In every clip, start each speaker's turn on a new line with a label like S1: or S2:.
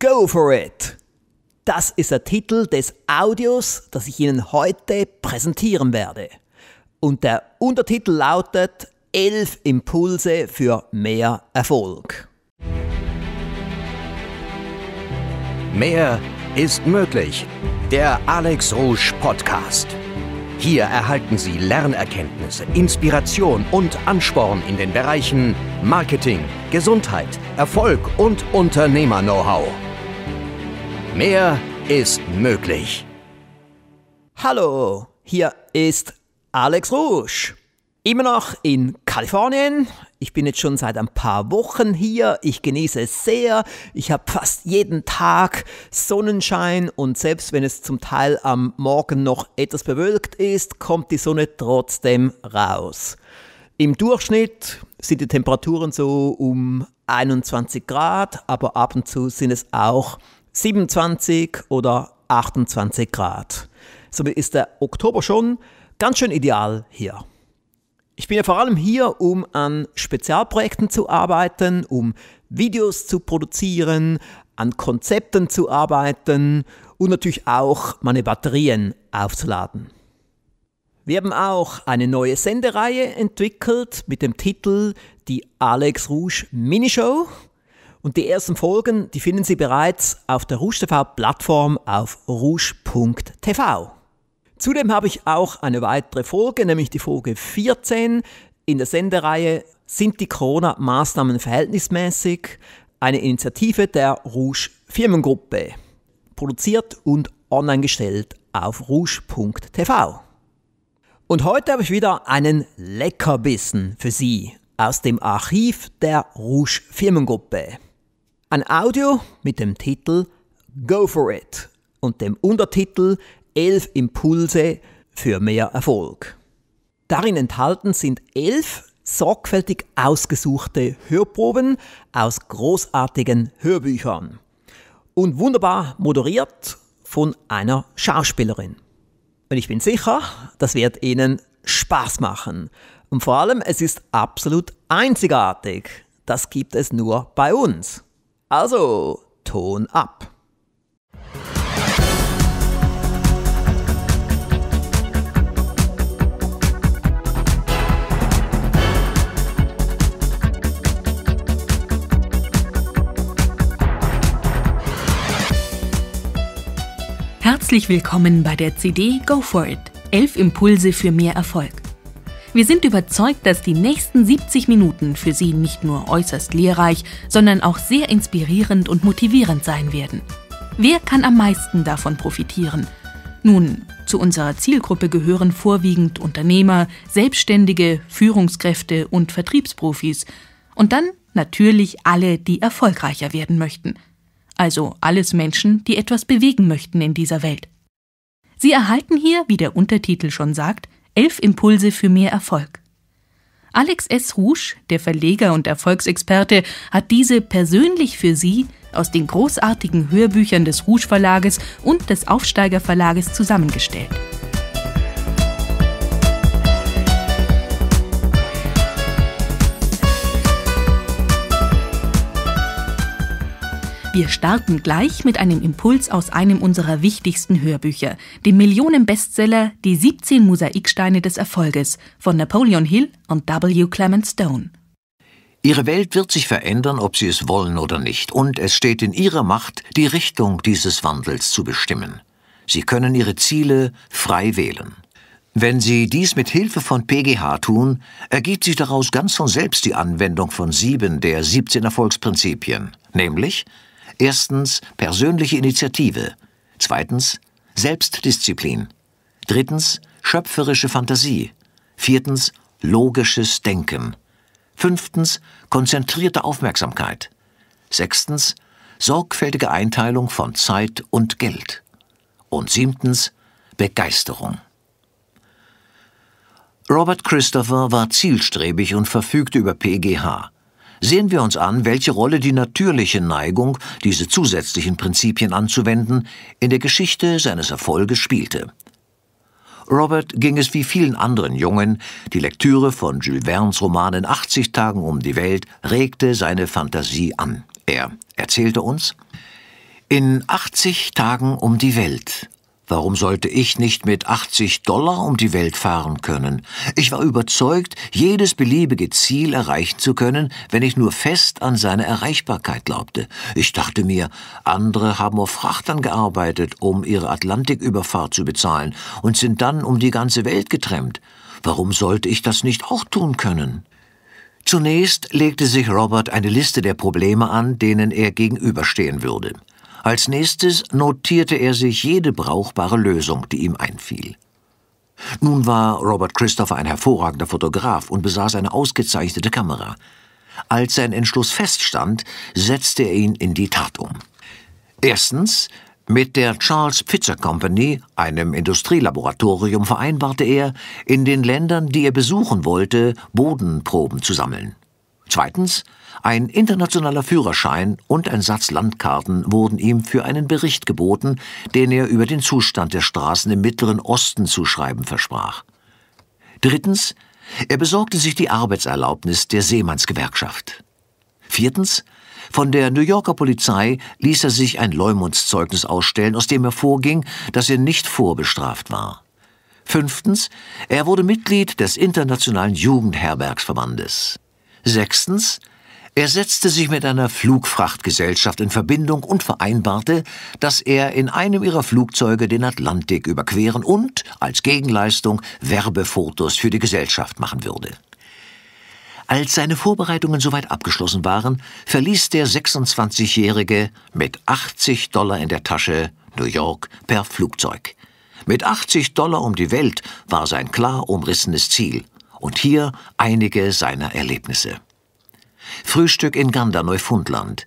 S1: Go for it! Das ist der Titel des Audios, das ich Ihnen heute präsentieren werde. Und der Untertitel lautet 11 Impulse für mehr Erfolg. Mehr ist möglich. Der Alex Rouge Podcast.
S2: Hier erhalten Sie Lernerkenntnisse, Inspiration und Ansporn in den Bereichen Marketing, Gesundheit, Erfolg und Unternehmer-Know-how.
S1: Mehr ist möglich. Hallo, hier ist Alex Rusch. Immer noch in Kalifornien. Ich bin jetzt schon seit ein paar Wochen hier. Ich genieße es sehr. Ich habe fast jeden Tag Sonnenschein und selbst wenn es zum Teil am Morgen noch etwas bewölkt ist, kommt die Sonne trotzdem raus. Im Durchschnitt sind die Temperaturen so um 21 Grad, aber ab und zu sind es auch 27 oder 28 Grad. Somit ist der Oktober schon ganz schön ideal hier. Ich bin ja vor allem hier, um an Spezialprojekten zu arbeiten, um Videos zu produzieren, an Konzepten zu arbeiten und natürlich auch meine Batterien aufzuladen. Wir haben auch eine neue Sendereihe entwickelt mit dem Titel Die Alex Rouge Minishow. Und die ersten Folgen, die finden Sie bereits auf der Rouge TV Plattform auf rouge.tv. Zudem habe ich auch eine weitere Folge, nämlich die Folge 14 in der Sendereihe Sind die Corona-Maßnahmen verhältnismäßig? Eine Initiative der Rouge Firmengruppe. Produziert und online gestellt auf rouge.tv. Und heute habe ich wieder einen Leckerbissen für Sie aus dem Archiv der Rouge Firmengruppe. Ein Audio mit dem Titel Go for it und dem Untertitel 11 Impulse für mehr Erfolg. Darin enthalten sind elf sorgfältig ausgesuchte Hörproben aus großartigen Hörbüchern und wunderbar moderiert von einer Schauspielerin. Und ich bin sicher, das wird Ihnen Spaß machen. Und vor allem, es ist absolut einzigartig. Das gibt es nur bei uns. Also, Ton ab.
S3: Herzlich willkommen bei der CD Go For It. Elf Impulse für mehr Erfolg. Wir sind überzeugt, dass die nächsten 70 Minuten für Sie nicht nur äußerst lehrreich, sondern auch sehr inspirierend und motivierend sein werden. Wer kann am meisten davon profitieren? Nun, zu unserer Zielgruppe gehören vorwiegend Unternehmer, Selbstständige, Führungskräfte und Vertriebsprofis. Und dann natürlich alle, die erfolgreicher werden möchten. Also alles Menschen, die etwas bewegen möchten in dieser Welt. Sie erhalten hier, wie der Untertitel schon sagt, Elf Impulse für mehr Erfolg. Alex S. Rouge, der Verleger und Erfolgsexperte, hat diese persönlich für Sie aus den großartigen Hörbüchern des Rouge Verlages und des Aufsteiger Verlages zusammengestellt. Wir starten gleich mit einem Impuls aus einem unserer wichtigsten Hörbücher, dem Millionenbestseller Die 17 Mosaiksteine des Erfolges von Napoleon Hill und W. Clement Stone.
S4: Ihre Welt wird sich verändern, ob Sie es wollen oder nicht, und es steht in Ihrer Macht, die Richtung dieses Wandels zu bestimmen. Sie können Ihre Ziele frei wählen. Wenn Sie dies mit Hilfe von PGH tun, ergibt sich daraus ganz von selbst die Anwendung von sieben der 17 Erfolgsprinzipien, nämlich Erstens persönliche Initiative. Zweitens Selbstdisziplin. Drittens schöpferische Fantasie. Viertens logisches Denken. Fünftens konzentrierte Aufmerksamkeit. Sechstens sorgfältige Einteilung von Zeit und Geld. Und siebtens Begeisterung. Robert Christopher war zielstrebig und verfügte über PGH. Sehen wir uns an, welche Rolle die natürliche Neigung, diese zusätzlichen Prinzipien anzuwenden, in der Geschichte seines Erfolges spielte. Robert ging es wie vielen anderen Jungen, die Lektüre von Jules Verne's Roman in 80 Tagen um die Welt regte seine Fantasie an. Er erzählte uns, in 80 Tagen um die Welt Warum sollte ich nicht mit 80 Dollar um die Welt fahren können? Ich war überzeugt, jedes beliebige Ziel erreichen zu können, wenn ich nur fest an seine Erreichbarkeit glaubte. Ich dachte mir, andere haben auf Frachtern gearbeitet, um ihre Atlantiküberfahrt zu bezahlen und sind dann um die ganze Welt getrennt. Warum sollte ich das nicht auch tun können? Zunächst legte sich Robert eine Liste der Probleme an, denen er gegenüberstehen würde. Als nächstes notierte er sich jede brauchbare Lösung, die ihm einfiel. Nun war Robert Christopher ein hervorragender Fotograf und besaß eine ausgezeichnete Kamera. Als sein Entschluss feststand, setzte er ihn in die Tat um. Erstens, mit der Charles Pitzer Company, einem Industrielaboratorium, vereinbarte er, in den Ländern, die er besuchen wollte, Bodenproben zu sammeln. Zweitens, ein internationaler Führerschein und ein Satz Landkarten wurden ihm für einen Bericht geboten, den er über den Zustand der Straßen im Mittleren Osten zu schreiben versprach. Drittens, er besorgte sich die Arbeitserlaubnis der Seemannsgewerkschaft. Viertens, von der New Yorker Polizei ließ er sich ein Leumundszeugnis ausstellen, aus dem er vorging, dass er nicht vorbestraft war. Fünftens, er wurde Mitglied des Internationalen Jugendherbergsverbandes. Sechstens, er setzte sich mit einer Flugfrachtgesellschaft in Verbindung und vereinbarte, dass er in einem ihrer Flugzeuge den Atlantik überqueren und als Gegenleistung Werbefotos für die Gesellschaft machen würde. Als seine Vorbereitungen soweit abgeschlossen waren, verließ der 26-Jährige mit 80 Dollar in der Tasche New York per Flugzeug. Mit 80 Dollar um die Welt war sein klar umrissenes Ziel und hier einige seiner Erlebnisse. Frühstück in Ganda, Neufundland.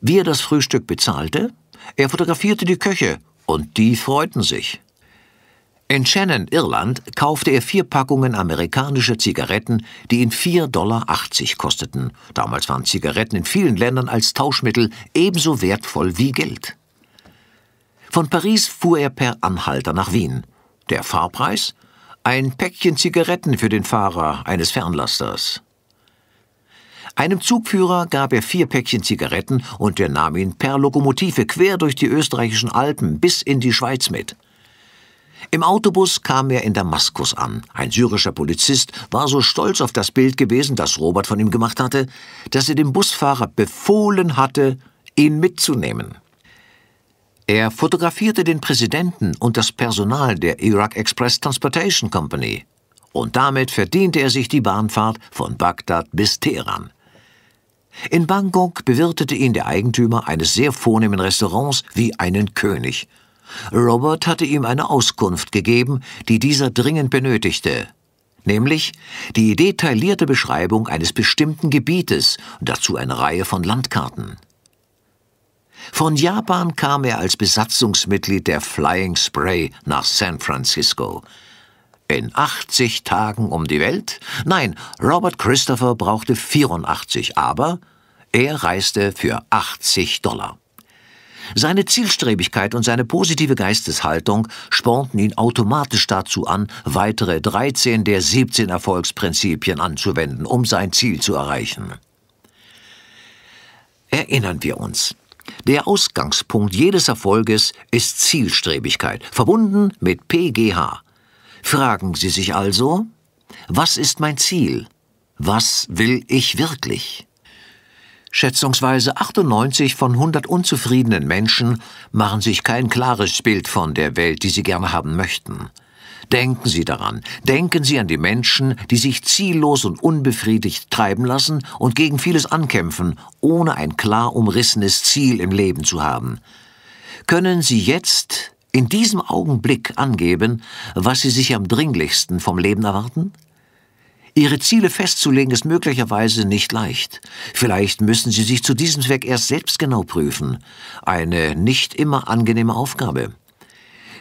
S4: Wie er das Frühstück bezahlte, er fotografierte die Köche und die freuten sich. In Shannon, Irland, kaufte er vier Packungen amerikanischer Zigaretten, die ihn 4,80 Dollar kosteten. Damals waren Zigaretten in vielen Ländern als Tauschmittel ebenso wertvoll wie Geld. Von Paris fuhr er per Anhalter nach Wien. Der Fahrpreis? Ein Päckchen Zigaretten für den Fahrer eines Fernlasters. Einem Zugführer gab er vier Päckchen Zigaretten und der nahm ihn per Lokomotive quer durch die österreichischen Alpen bis in die Schweiz mit. Im Autobus kam er in Damaskus an. Ein syrischer Polizist war so stolz auf das Bild gewesen, das Robert von ihm gemacht hatte, dass er dem Busfahrer befohlen hatte, ihn mitzunehmen. Er fotografierte den Präsidenten und das Personal der Iraq Express Transportation Company. Und damit verdiente er sich die Bahnfahrt von Bagdad bis Teheran. In Bangkok bewirtete ihn der Eigentümer eines sehr vornehmen Restaurants wie einen König. Robert hatte ihm eine Auskunft gegeben, die dieser dringend benötigte, nämlich die detaillierte Beschreibung eines bestimmten Gebietes dazu eine Reihe von Landkarten. Von Japan kam er als Besatzungsmitglied der Flying Spray nach San Francisco – in 80 Tagen um die Welt? Nein, Robert Christopher brauchte 84, aber er reiste für 80 Dollar. Seine Zielstrebigkeit und seine positive Geisteshaltung spornten ihn automatisch dazu an, weitere 13 der 17 Erfolgsprinzipien anzuwenden, um sein Ziel zu erreichen. Erinnern wir uns. Der Ausgangspunkt jedes Erfolges ist Zielstrebigkeit, verbunden mit PGH, Fragen Sie sich also, was ist mein Ziel? Was will ich wirklich? Schätzungsweise 98 von 100 unzufriedenen Menschen machen sich kein klares Bild von der Welt, die sie gerne haben möchten. Denken Sie daran, denken Sie an die Menschen, die sich ziellos und unbefriedigt treiben lassen und gegen vieles ankämpfen, ohne ein klar umrissenes Ziel im Leben zu haben. Können Sie jetzt in diesem Augenblick angeben, was sie sich am dringlichsten vom Leben erwarten? Ihre Ziele festzulegen ist möglicherweise nicht leicht. Vielleicht müssen Sie sich zu diesem Zweck erst selbst genau prüfen. Eine nicht immer angenehme Aufgabe.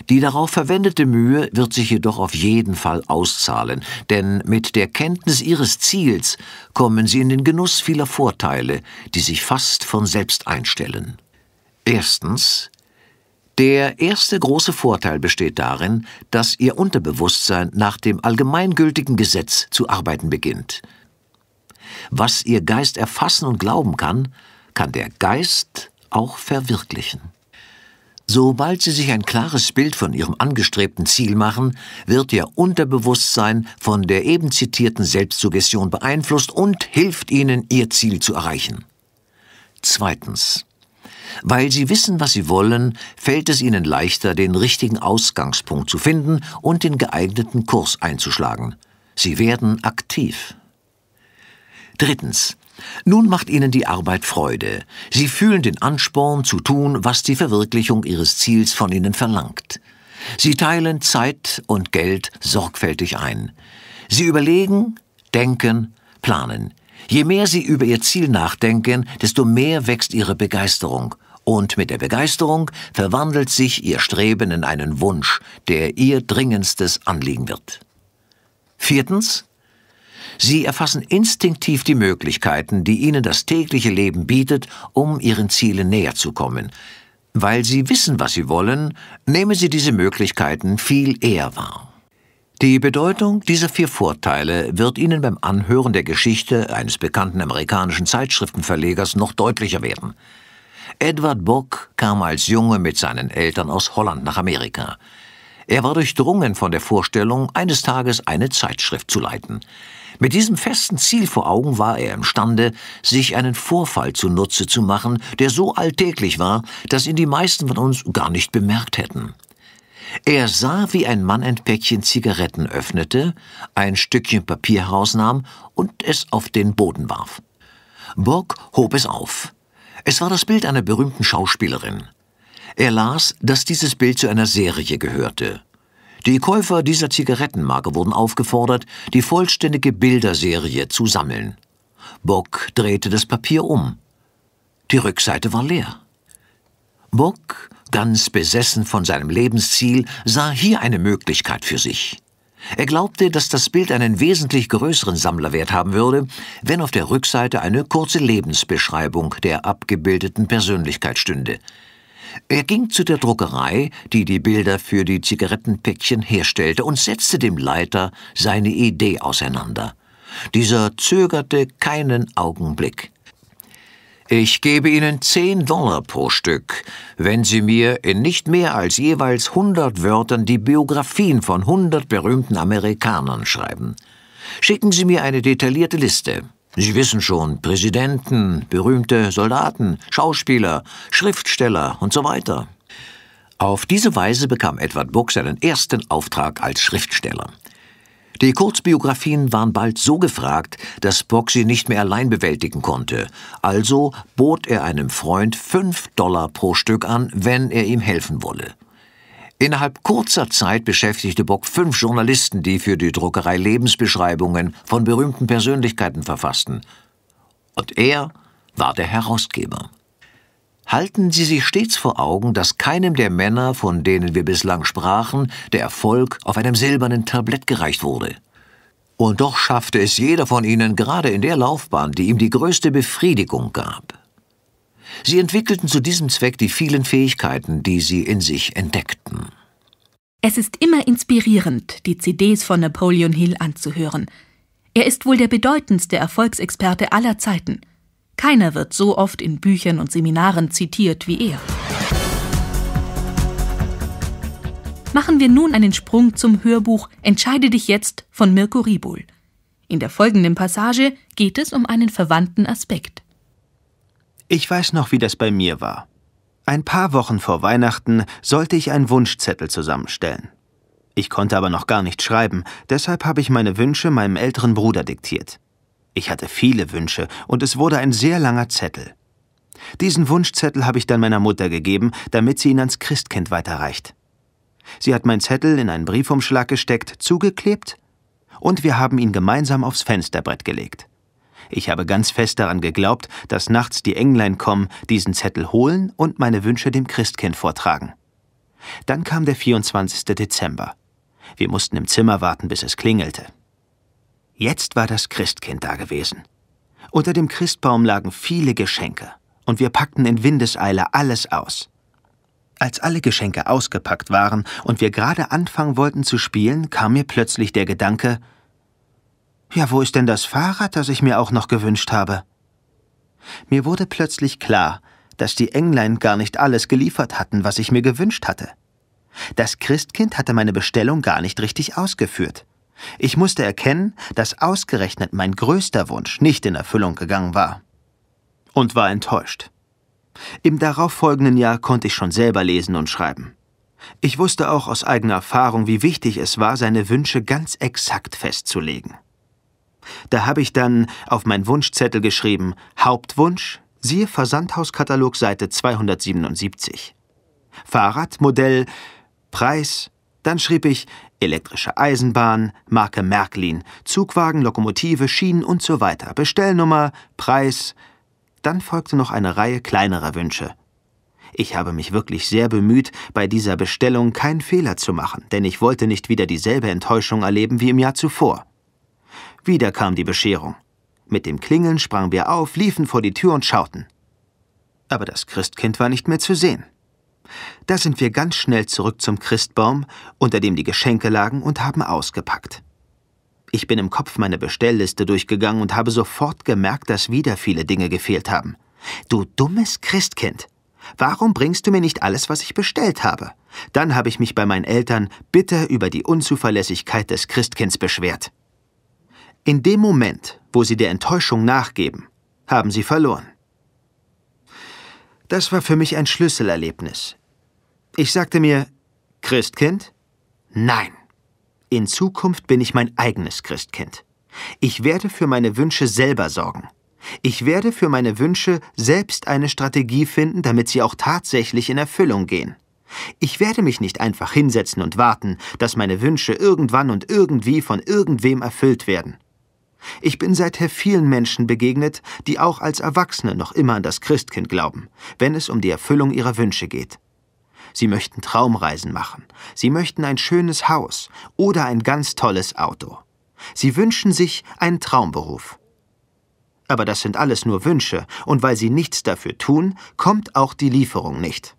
S4: Die darauf verwendete Mühe wird sich jedoch auf jeden Fall auszahlen, denn mit der Kenntnis Ihres Ziels kommen Sie in den Genuss vieler Vorteile, die sich fast von selbst einstellen. Erstens, der erste große Vorteil besteht darin, dass ihr Unterbewusstsein nach dem allgemeingültigen Gesetz zu arbeiten beginnt. Was ihr Geist erfassen und glauben kann, kann der Geist auch verwirklichen. Sobald Sie sich ein klares Bild von Ihrem angestrebten Ziel machen, wird Ihr Unterbewusstsein von der eben zitierten Selbstsuggestion beeinflusst und hilft Ihnen, Ihr Ziel zu erreichen. Zweitens. Weil sie wissen, was sie wollen, fällt es ihnen leichter, den richtigen Ausgangspunkt zu finden und den geeigneten Kurs einzuschlagen. Sie werden aktiv. Drittens. Nun macht ihnen die Arbeit Freude. Sie fühlen den Ansporn zu tun, was die Verwirklichung ihres Ziels von ihnen verlangt. Sie teilen Zeit und Geld sorgfältig ein. Sie überlegen, denken, planen. Je mehr sie über ihr Ziel nachdenken, desto mehr wächst ihre Begeisterung. Und mit der Begeisterung verwandelt sich ihr Streben in einen Wunsch, der ihr dringendstes Anliegen wird. Viertens. Sie erfassen instinktiv die Möglichkeiten, die ihnen das tägliche Leben bietet, um ihren Zielen näher zu kommen. Weil sie wissen, was sie wollen, nehmen sie diese Möglichkeiten viel eher wahr. Die Bedeutung dieser vier Vorteile wird Ihnen beim Anhören der Geschichte eines bekannten amerikanischen Zeitschriftenverlegers noch deutlicher werden. Edward Bock kam als Junge mit seinen Eltern aus Holland nach Amerika. Er war durchdrungen von der Vorstellung, eines Tages eine Zeitschrift zu leiten. Mit diesem festen Ziel vor Augen war er imstande, sich einen Vorfall zunutze zu machen, der so alltäglich war, dass ihn die meisten von uns gar nicht bemerkt hätten. Er sah, wie ein Mann ein Päckchen Zigaretten öffnete, ein Stückchen Papier herausnahm und es auf den Boden warf. Bock hob es auf. Es war das Bild einer berühmten Schauspielerin. Er las, dass dieses Bild zu einer Serie gehörte. Die Käufer dieser Zigarettenmarke wurden aufgefordert, die vollständige Bilderserie zu sammeln. Bock drehte das Papier um. Die Rückseite war leer. Bock ganz besessen von seinem Lebensziel, sah hier eine Möglichkeit für sich. Er glaubte, dass das Bild einen wesentlich größeren Sammlerwert haben würde, wenn auf der Rückseite eine kurze Lebensbeschreibung der abgebildeten Persönlichkeit stünde. Er ging zu der Druckerei, die die Bilder für die Zigarettenpäckchen herstellte, und setzte dem Leiter seine Idee auseinander. Dieser zögerte keinen Augenblick. Ich gebe Ihnen 10 Dollar pro Stück, wenn Sie mir in nicht mehr als jeweils 100 Wörtern die Biografien von 100 berühmten Amerikanern schreiben. Schicken Sie mir eine detaillierte Liste. Sie wissen schon, Präsidenten, berühmte Soldaten, Schauspieler, Schriftsteller und so weiter. Auf diese Weise bekam Edward Burke seinen ersten Auftrag als Schriftsteller. Die Kurzbiografien waren bald so gefragt, dass Bock sie nicht mehr allein bewältigen konnte. Also bot er einem Freund 5 Dollar pro Stück an, wenn er ihm helfen wolle. Innerhalb kurzer Zeit beschäftigte Bock fünf Journalisten, die für die Druckerei Lebensbeschreibungen von berühmten Persönlichkeiten verfassten. Und er war der Herausgeber. Halten Sie sich stets vor Augen, dass keinem der Männer, von denen wir bislang sprachen, der Erfolg auf einem silbernen Tablett gereicht wurde. Und doch schaffte es jeder von ihnen gerade in der Laufbahn, die ihm die größte Befriedigung gab. Sie entwickelten zu diesem Zweck die vielen Fähigkeiten, die sie in sich entdeckten. Es ist immer inspirierend, die
S3: CDs von Napoleon Hill anzuhören. Er ist wohl der bedeutendste Erfolgsexperte aller Zeiten – keiner wird so oft in Büchern und Seminaren zitiert wie er. Machen wir nun einen Sprung zum Hörbuch Entscheide dich jetzt von Mirko Ribol. In der folgenden Passage geht es um einen verwandten Aspekt.
S5: Ich weiß noch, wie das bei mir war. Ein paar Wochen vor Weihnachten sollte ich einen Wunschzettel zusammenstellen. Ich konnte aber noch gar nicht schreiben, deshalb habe ich meine Wünsche meinem älteren Bruder diktiert. Ich hatte viele Wünsche und es wurde ein sehr langer Zettel. Diesen Wunschzettel habe ich dann meiner Mutter gegeben, damit sie ihn ans Christkind weiterreicht. Sie hat meinen Zettel in einen Briefumschlag gesteckt, zugeklebt und wir haben ihn gemeinsam aufs Fensterbrett gelegt. Ich habe ganz fest daran geglaubt, dass nachts die Englein kommen, diesen Zettel holen und meine Wünsche dem Christkind vortragen. Dann kam der 24. Dezember. Wir mussten im Zimmer warten, bis es klingelte. Jetzt war das Christkind da gewesen. Unter dem Christbaum lagen viele Geschenke, und wir packten in Windeseile alles aus. Als alle Geschenke ausgepackt waren und wir gerade anfangen wollten zu spielen, kam mir plötzlich der Gedanke, ja, wo ist denn das Fahrrad, das ich mir auch noch gewünscht habe? Mir wurde plötzlich klar, dass die Englein gar nicht alles geliefert hatten, was ich mir gewünscht hatte. Das Christkind hatte meine Bestellung gar nicht richtig ausgeführt. Ich musste erkennen, dass ausgerechnet mein größter Wunsch nicht in Erfüllung gegangen war. Und war enttäuscht. Im darauffolgenden Jahr konnte ich schon selber lesen und schreiben. Ich wusste auch aus eigener Erfahrung, wie wichtig es war, seine Wünsche ganz exakt festzulegen. Da habe ich dann auf meinen Wunschzettel geschrieben Hauptwunsch, siehe Versandhauskatalog Seite 277. Fahrrad, Modell, Preis, dann schrieb ich elektrische Eisenbahn, Marke Märklin, Zugwagen, Lokomotive, Schienen und so weiter, Bestellnummer, Preis. Dann folgte noch eine Reihe kleinerer Wünsche. Ich habe mich wirklich sehr bemüht, bei dieser Bestellung keinen Fehler zu machen, denn ich wollte nicht wieder dieselbe Enttäuschung erleben wie im Jahr zuvor. Wieder kam die Bescherung. Mit dem Klingeln sprangen wir auf, liefen vor die Tür und schauten. Aber das Christkind war nicht mehr zu sehen. Da sind wir ganz schnell zurück zum Christbaum, unter dem die Geschenke lagen, und haben ausgepackt. Ich bin im Kopf meine Bestellliste durchgegangen und habe sofort gemerkt, dass wieder viele Dinge gefehlt haben. Du dummes Christkind! Warum bringst du mir nicht alles, was ich bestellt habe? Dann habe ich mich bei meinen Eltern bitter über die Unzuverlässigkeit des Christkinds beschwert. In dem Moment, wo sie der Enttäuschung nachgeben, haben sie verloren. Das war für mich ein Schlüsselerlebnis. Ich sagte mir, Christkind? Nein. In Zukunft bin ich mein eigenes Christkind. Ich werde für meine Wünsche selber sorgen. Ich werde für meine Wünsche selbst eine Strategie finden, damit sie auch tatsächlich in Erfüllung gehen. Ich werde mich nicht einfach hinsetzen und warten, dass meine Wünsche irgendwann und irgendwie von irgendwem erfüllt werden. Ich bin seither vielen Menschen begegnet, die auch als Erwachsene noch immer an das Christkind glauben, wenn es um die Erfüllung ihrer Wünsche geht. Sie möchten Traumreisen machen. Sie möchten ein schönes Haus oder ein ganz tolles Auto. Sie wünschen sich einen Traumberuf. Aber das sind alles nur Wünsche, und weil sie nichts dafür tun, kommt auch die Lieferung nicht.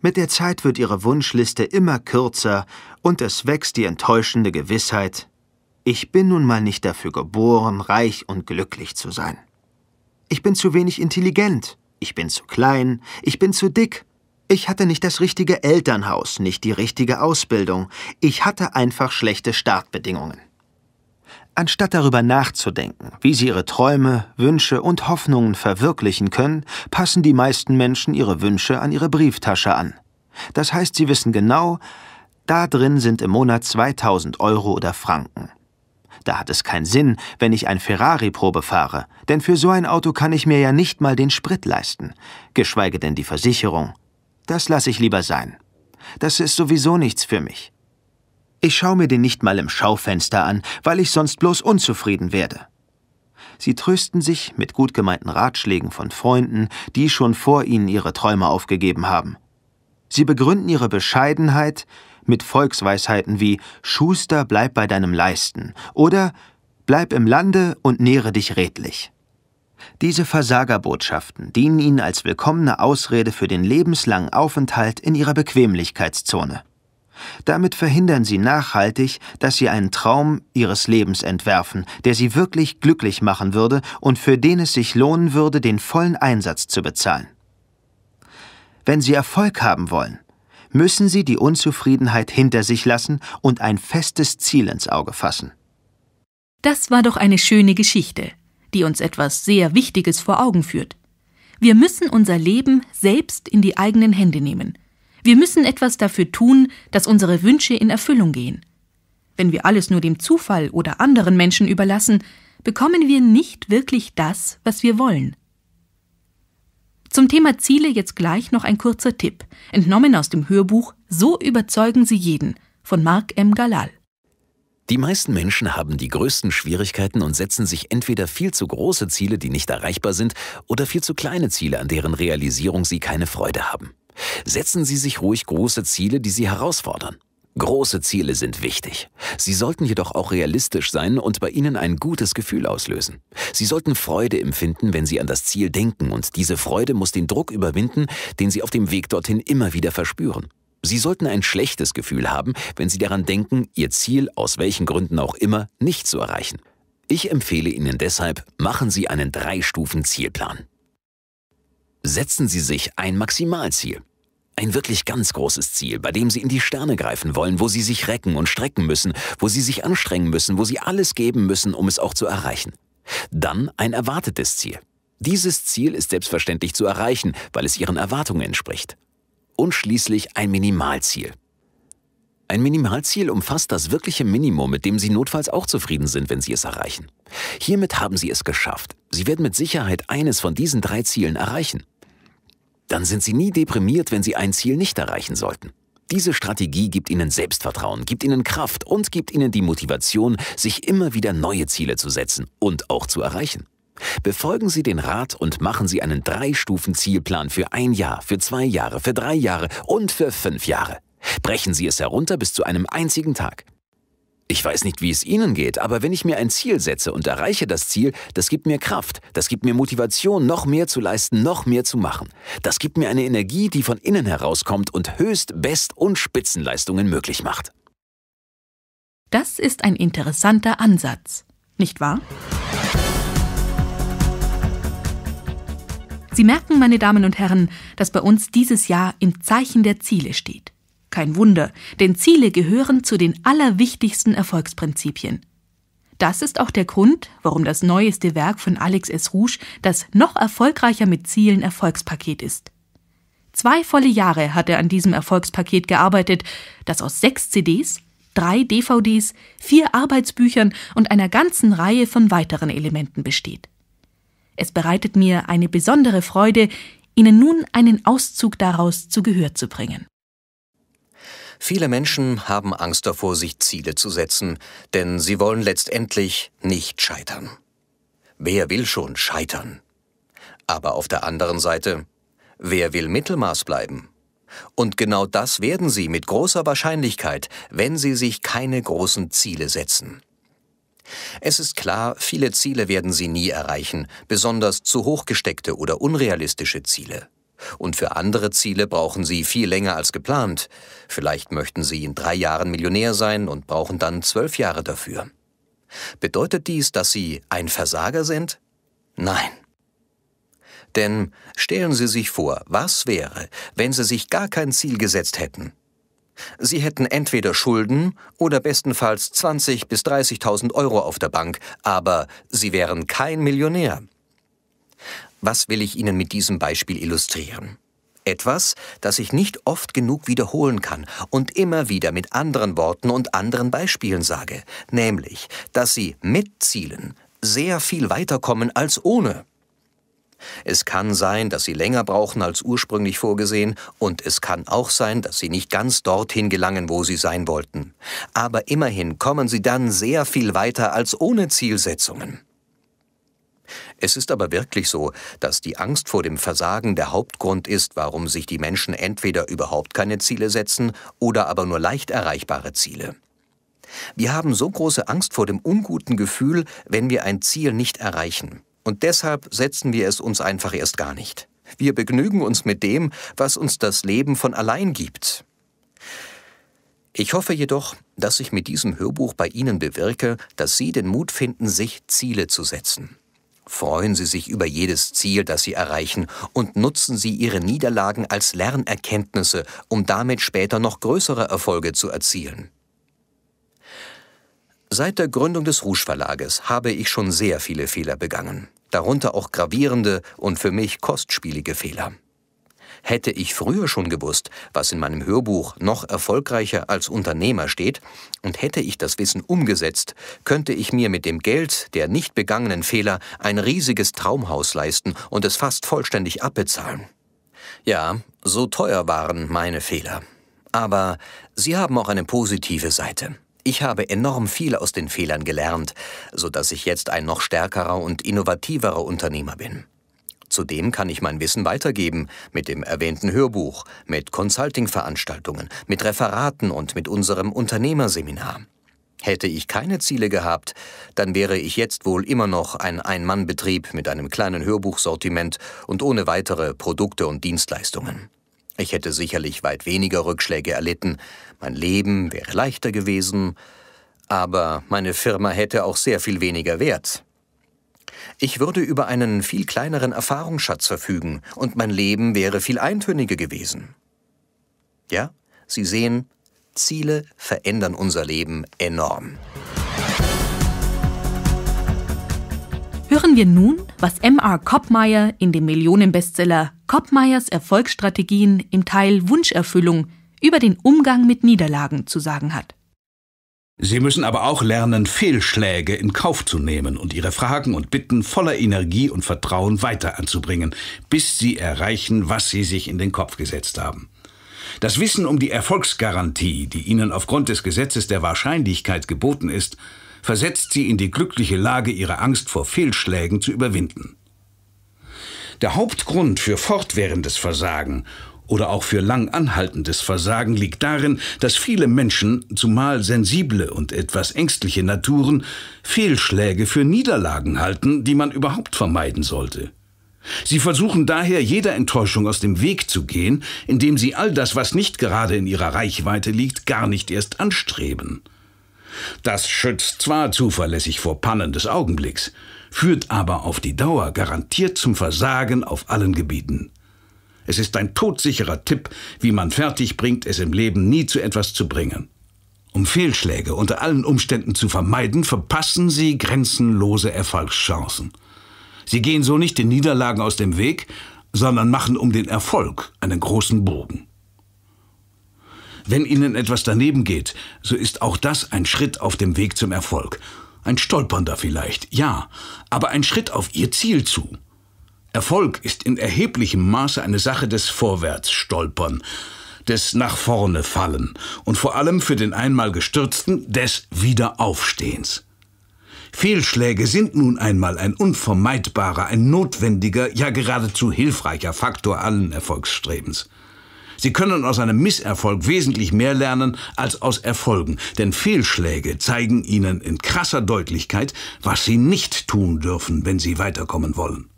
S5: Mit der Zeit wird ihre Wunschliste immer kürzer und es wächst die enttäuschende Gewissheit, ich bin nun mal nicht dafür geboren, reich und glücklich zu sein. Ich bin zu wenig intelligent, ich bin zu klein, ich bin zu dick, ich hatte nicht das richtige Elternhaus, nicht die richtige Ausbildung. Ich hatte einfach schlechte Startbedingungen. Anstatt darüber nachzudenken, wie sie ihre Träume, Wünsche und Hoffnungen verwirklichen können, passen die meisten Menschen ihre Wünsche an ihre Brieftasche an. Das heißt, sie wissen genau, da drin sind im Monat 2000 Euro oder Franken. Da hat es keinen Sinn, wenn ich ein Ferrari-Probe fahre, denn für so ein Auto kann ich mir ja nicht mal den Sprit leisten, geschweige denn die Versicherung das lasse ich lieber sein. Das ist sowieso nichts für mich. Ich schaue mir den nicht mal im Schaufenster an, weil ich sonst bloß unzufrieden werde. Sie trösten sich mit gut gemeinten Ratschlägen von Freunden, die schon vor ihnen ihre Träume aufgegeben haben. Sie begründen ihre Bescheidenheit mit Volksweisheiten wie Schuster, bleib bei deinem Leisten oder Bleib im Lande und nähre dich redlich. Diese Versagerbotschaften dienen ihnen als willkommene Ausrede für den lebenslangen Aufenthalt in ihrer Bequemlichkeitszone. Damit verhindern sie nachhaltig, dass sie einen Traum ihres Lebens entwerfen, der sie wirklich glücklich machen würde und für den es sich lohnen würde, den vollen Einsatz zu bezahlen. Wenn sie Erfolg haben wollen, müssen sie die Unzufriedenheit hinter sich lassen und ein festes Ziel ins Auge fassen.
S3: Das war doch eine schöne Geschichte die uns etwas sehr Wichtiges vor Augen führt. Wir müssen unser Leben selbst in die eigenen Hände nehmen. Wir müssen etwas dafür tun, dass unsere Wünsche in Erfüllung gehen. Wenn wir alles nur dem Zufall oder anderen Menschen überlassen, bekommen wir nicht wirklich das, was wir wollen. Zum Thema Ziele jetzt gleich noch ein kurzer Tipp, entnommen aus dem Hörbuch So überzeugen Sie jeden von Mark M. Galal.
S6: Die meisten Menschen haben die größten Schwierigkeiten und setzen sich entweder viel zu große Ziele, die nicht erreichbar sind, oder viel zu kleine Ziele, an deren Realisierung sie keine Freude haben. Setzen Sie sich ruhig große Ziele, die Sie herausfordern. Große Ziele sind wichtig. Sie sollten jedoch auch realistisch sein und bei Ihnen ein gutes Gefühl auslösen. Sie sollten Freude empfinden, wenn Sie an das Ziel denken, und diese Freude muss den Druck überwinden, den Sie auf dem Weg dorthin immer wieder verspüren. Sie sollten ein schlechtes Gefühl haben, wenn Sie daran denken, Ihr Ziel aus welchen Gründen auch immer nicht zu erreichen. Ich empfehle Ihnen deshalb, machen Sie einen Drei-Stufen-Zielplan. Setzen Sie sich ein Maximalziel. Ein wirklich ganz großes Ziel, bei dem Sie in die Sterne greifen wollen, wo Sie sich recken und strecken müssen, wo Sie sich anstrengen müssen, wo Sie alles geben müssen, um es auch zu erreichen. Dann ein erwartetes Ziel. Dieses Ziel ist selbstverständlich zu erreichen, weil es Ihren Erwartungen entspricht und schließlich ein Minimalziel. Ein Minimalziel umfasst das wirkliche Minimum, mit dem Sie notfalls auch zufrieden sind, wenn Sie es erreichen. Hiermit haben Sie es geschafft. Sie werden mit Sicherheit eines von diesen drei Zielen erreichen. Dann sind Sie nie deprimiert, wenn Sie ein Ziel nicht erreichen sollten. Diese Strategie gibt Ihnen Selbstvertrauen, gibt Ihnen Kraft und gibt Ihnen die Motivation, sich immer wieder neue Ziele zu setzen und auch zu erreichen. Befolgen Sie den Rat und machen Sie einen Drei-Stufen-Zielplan für ein Jahr, für zwei Jahre, für drei Jahre und für fünf Jahre. Brechen Sie es herunter bis zu einem einzigen Tag. Ich weiß nicht, wie es Ihnen geht, aber wenn ich mir ein Ziel setze und erreiche das Ziel, das gibt mir Kraft, das gibt mir Motivation, noch mehr zu leisten, noch mehr zu machen. Das gibt mir eine Energie, die von innen herauskommt und höchst, best und Spitzenleistungen möglich macht.
S3: Das ist ein interessanter Ansatz, nicht wahr? Sie merken, meine Damen und Herren, dass bei uns dieses Jahr im Zeichen der Ziele steht. Kein Wunder, denn Ziele gehören zu den allerwichtigsten Erfolgsprinzipien. Das ist auch der Grund, warum das neueste Werk von Alex S. Rouge das noch erfolgreicher mit Zielen Erfolgspaket ist. Zwei volle Jahre hat er an diesem Erfolgspaket gearbeitet, das aus sechs CDs, drei DVDs, vier Arbeitsbüchern und einer ganzen Reihe von weiteren Elementen besteht. Es bereitet mir eine besondere Freude, Ihnen nun einen Auszug daraus zu Gehör zu bringen.
S2: Viele Menschen haben Angst davor, sich Ziele zu setzen, denn sie wollen letztendlich nicht scheitern. Wer will schon scheitern? Aber auf der anderen Seite, wer will Mittelmaß bleiben? Und genau das werden sie mit großer Wahrscheinlichkeit, wenn sie sich keine großen Ziele setzen. Es ist klar, viele Ziele werden sie nie erreichen, besonders zu hoch gesteckte oder unrealistische Ziele. Und für andere Ziele brauchen sie viel länger als geplant. Vielleicht möchten sie in drei Jahren Millionär sein und brauchen dann zwölf Jahre dafür. Bedeutet dies, dass sie ein Versager sind? Nein. Denn stellen Sie sich vor, was wäre, wenn Sie sich gar kein Ziel gesetzt hätten? Sie hätten entweder Schulden oder bestenfalls 20.000 bis 30.000 Euro auf der Bank, aber sie wären kein Millionär. Was will ich Ihnen mit diesem Beispiel illustrieren? Etwas, das ich nicht oft genug wiederholen kann und immer wieder mit anderen Worten und anderen Beispielen sage, nämlich, dass Sie mit Zielen sehr viel weiterkommen als ohne. Es kann sein, dass sie länger brauchen als ursprünglich vorgesehen, und es kann auch sein, dass sie nicht ganz dorthin gelangen, wo sie sein wollten. Aber immerhin kommen sie dann sehr viel weiter als ohne Zielsetzungen. Es ist aber wirklich so, dass die Angst vor dem Versagen der Hauptgrund ist, warum sich die Menschen entweder überhaupt keine Ziele setzen oder aber nur leicht erreichbare Ziele. Wir haben so große Angst vor dem unguten Gefühl, wenn wir ein Ziel nicht erreichen. Und deshalb setzen wir es uns einfach erst gar nicht. Wir begnügen uns mit dem, was uns das Leben von allein gibt. Ich hoffe jedoch, dass ich mit diesem Hörbuch bei Ihnen bewirke, dass Sie den Mut finden, sich Ziele zu setzen. Freuen Sie sich über jedes Ziel, das Sie erreichen, und nutzen Sie Ihre Niederlagen als Lernerkenntnisse, um damit später noch größere Erfolge zu erzielen. Seit der Gründung des Rouge Verlages habe ich schon sehr viele Fehler begangen, darunter auch gravierende und für mich kostspielige Fehler. Hätte ich früher schon gewusst, was in meinem Hörbuch noch erfolgreicher als Unternehmer steht, und hätte ich das Wissen umgesetzt, könnte ich mir mit dem Geld der nicht begangenen Fehler ein riesiges Traumhaus leisten und es fast vollständig abbezahlen. Ja, so teuer waren meine Fehler. Aber sie haben auch eine positive Seite. Ich habe enorm viel aus den Fehlern gelernt, sodass ich jetzt ein noch stärkerer und innovativerer Unternehmer bin. Zudem kann ich mein Wissen weitergeben mit dem erwähnten Hörbuch, mit Consulting-Veranstaltungen, mit Referaten und mit unserem Unternehmerseminar. Hätte ich keine Ziele gehabt, dann wäre ich jetzt wohl immer noch ein Ein-Mann-Betrieb mit einem kleinen Hörbuchsortiment und ohne weitere Produkte und Dienstleistungen. Ich hätte sicherlich weit weniger Rückschläge erlitten, mein Leben wäre leichter gewesen, aber meine Firma hätte auch sehr viel weniger Wert. Ich würde über einen viel kleineren Erfahrungsschatz verfügen und mein Leben wäre viel eintöniger gewesen. Ja, Sie sehen, Ziele verändern unser Leben enorm.
S3: Hören wir nun, was M.R. Koppmeier in dem Millionenbestseller Koppmeiers Erfolgsstrategien im Teil Wunscherfüllung über den Umgang mit Niederlagen zu sagen hat.
S7: Sie müssen aber auch lernen, Fehlschläge in Kauf zu nehmen und Ihre Fragen und Bitten voller Energie und Vertrauen weiter anzubringen, bis Sie erreichen, was Sie sich in den Kopf gesetzt haben. Das Wissen um die Erfolgsgarantie, die Ihnen aufgrund des Gesetzes der Wahrscheinlichkeit geboten ist, versetzt Sie in die glückliche Lage, Ihre Angst vor Fehlschlägen zu überwinden. Der Hauptgrund für fortwährendes Versagen oder auch für lang anhaltendes Versagen liegt darin, dass viele Menschen, zumal sensible und etwas ängstliche Naturen, Fehlschläge für Niederlagen halten, die man überhaupt vermeiden sollte. Sie versuchen daher, jeder Enttäuschung aus dem Weg zu gehen, indem sie all das, was nicht gerade in ihrer Reichweite liegt, gar nicht erst anstreben. Das schützt zwar zuverlässig vor Pannen des Augenblicks, führt aber auf die Dauer garantiert zum Versagen auf allen Gebieten. Es ist ein todsicherer Tipp, wie man fertig bringt, es im Leben nie zu etwas zu bringen. Um Fehlschläge unter allen Umständen zu vermeiden, verpassen Sie grenzenlose Erfolgschancen. Sie gehen so nicht den Niederlagen aus dem Weg, sondern machen um den Erfolg einen großen Bogen. Wenn Ihnen etwas daneben geht, so ist auch das ein Schritt auf dem Weg zum Erfolg. Ein Stolpernder vielleicht, ja, aber ein Schritt auf Ihr Ziel zu. Erfolg ist in erheblichem Maße eine Sache des Vorwärtsstolpern, des nach vorne fallen und vor allem für den einmal gestürzten des Wiederaufstehens. Fehlschläge sind nun einmal ein unvermeidbarer, ein notwendiger, ja geradezu hilfreicher Faktor allen Erfolgsstrebens. Sie können aus einem Misserfolg wesentlich mehr lernen als aus Erfolgen, denn Fehlschläge zeigen Ihnen in krasser Deutlichkeit, was Sie nicht tun dürfen, wenn Sie weiterkommen wollen.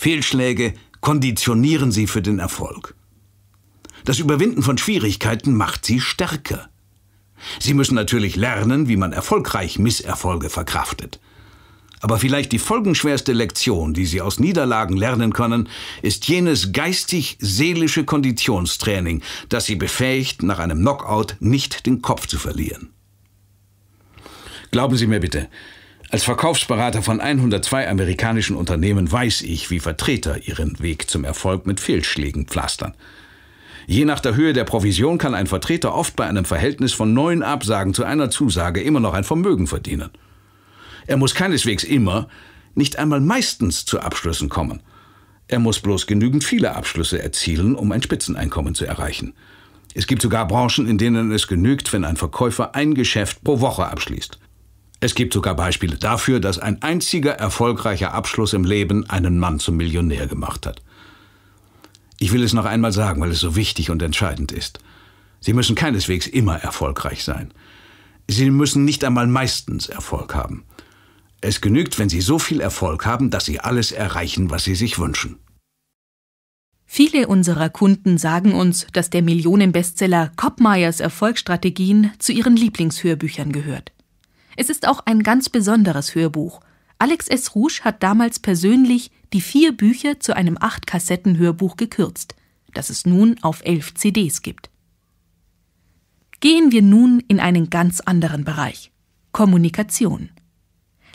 S7: Fehlschläge konditionieren sie für den Erfolg. Das Überwinden von Schwierigkeiten macht sie stärker. Sie müssen natürlich lernen, wie man erfolgreich Misserfolge verkraftet. Aber vielleicht die folgenschwerste Lektion, die Sie aus Niederlagen lernen können, ist jenes geistig-seelische Konditionstraining, das Sie befähigt, nach einem Knockout nicht den Kopf zu verlieren. Glauben Sie mir bitte, als Verkaufsberater von 102 amerikanischen Unternehmen weiß ich, wie Vertreter ihren Weg zum Erfolg mit Fehlschlägen pflastern. Je nach der Höhe der Provision kann ein Vertreter oft bei einem Verhältnis von neun Absagen zu einer Zusage immer noch ein Vermögen verdienen. Er muss keineswegs immer, nicht einmal meistens zu Abschlüssen kommen. Er muss bloß genügend viele Abschlüsse erzielen, um ein Spitzeneinkommen zu erreichen. Es gibt sogar Branchen, in denen es genügt, wenn ein Verkäufer ein Geschäft pro Woche abschließt. Es gibt sogar Beispiele dafür, dass ein einziger erfolgreicher Abschluss im Leben einen Mann zum Millionär gemacht hat. Ich will es noch einmal sagen, weil es so wichtig und entscheidend ist. Sie müssen keineswegs immer erfolgreich sein. Sie müssen nicht einmal meistens Erfolg haben. Es genügt, wenn Sie so viel Erfolg haben, dass Sie alles erreichen, was Sie sich wünschen.
S3: Viele unserer Kunden sagen uns, dass der Millionenbestseller Koppmeyers Erfolgsstrategien zu ihren Lieblingshörbüchern gehört. Es ist auch ein ganz besonderes Hörbuch. Alex S. Rouge hat damals persönlich die vier Bücher zu einem acht Kassetten Hörbuch gekürzt, das es nun auf elf CDs gibt. Gehen wir nun in einen ganz anderen Bereich. Kommunikation.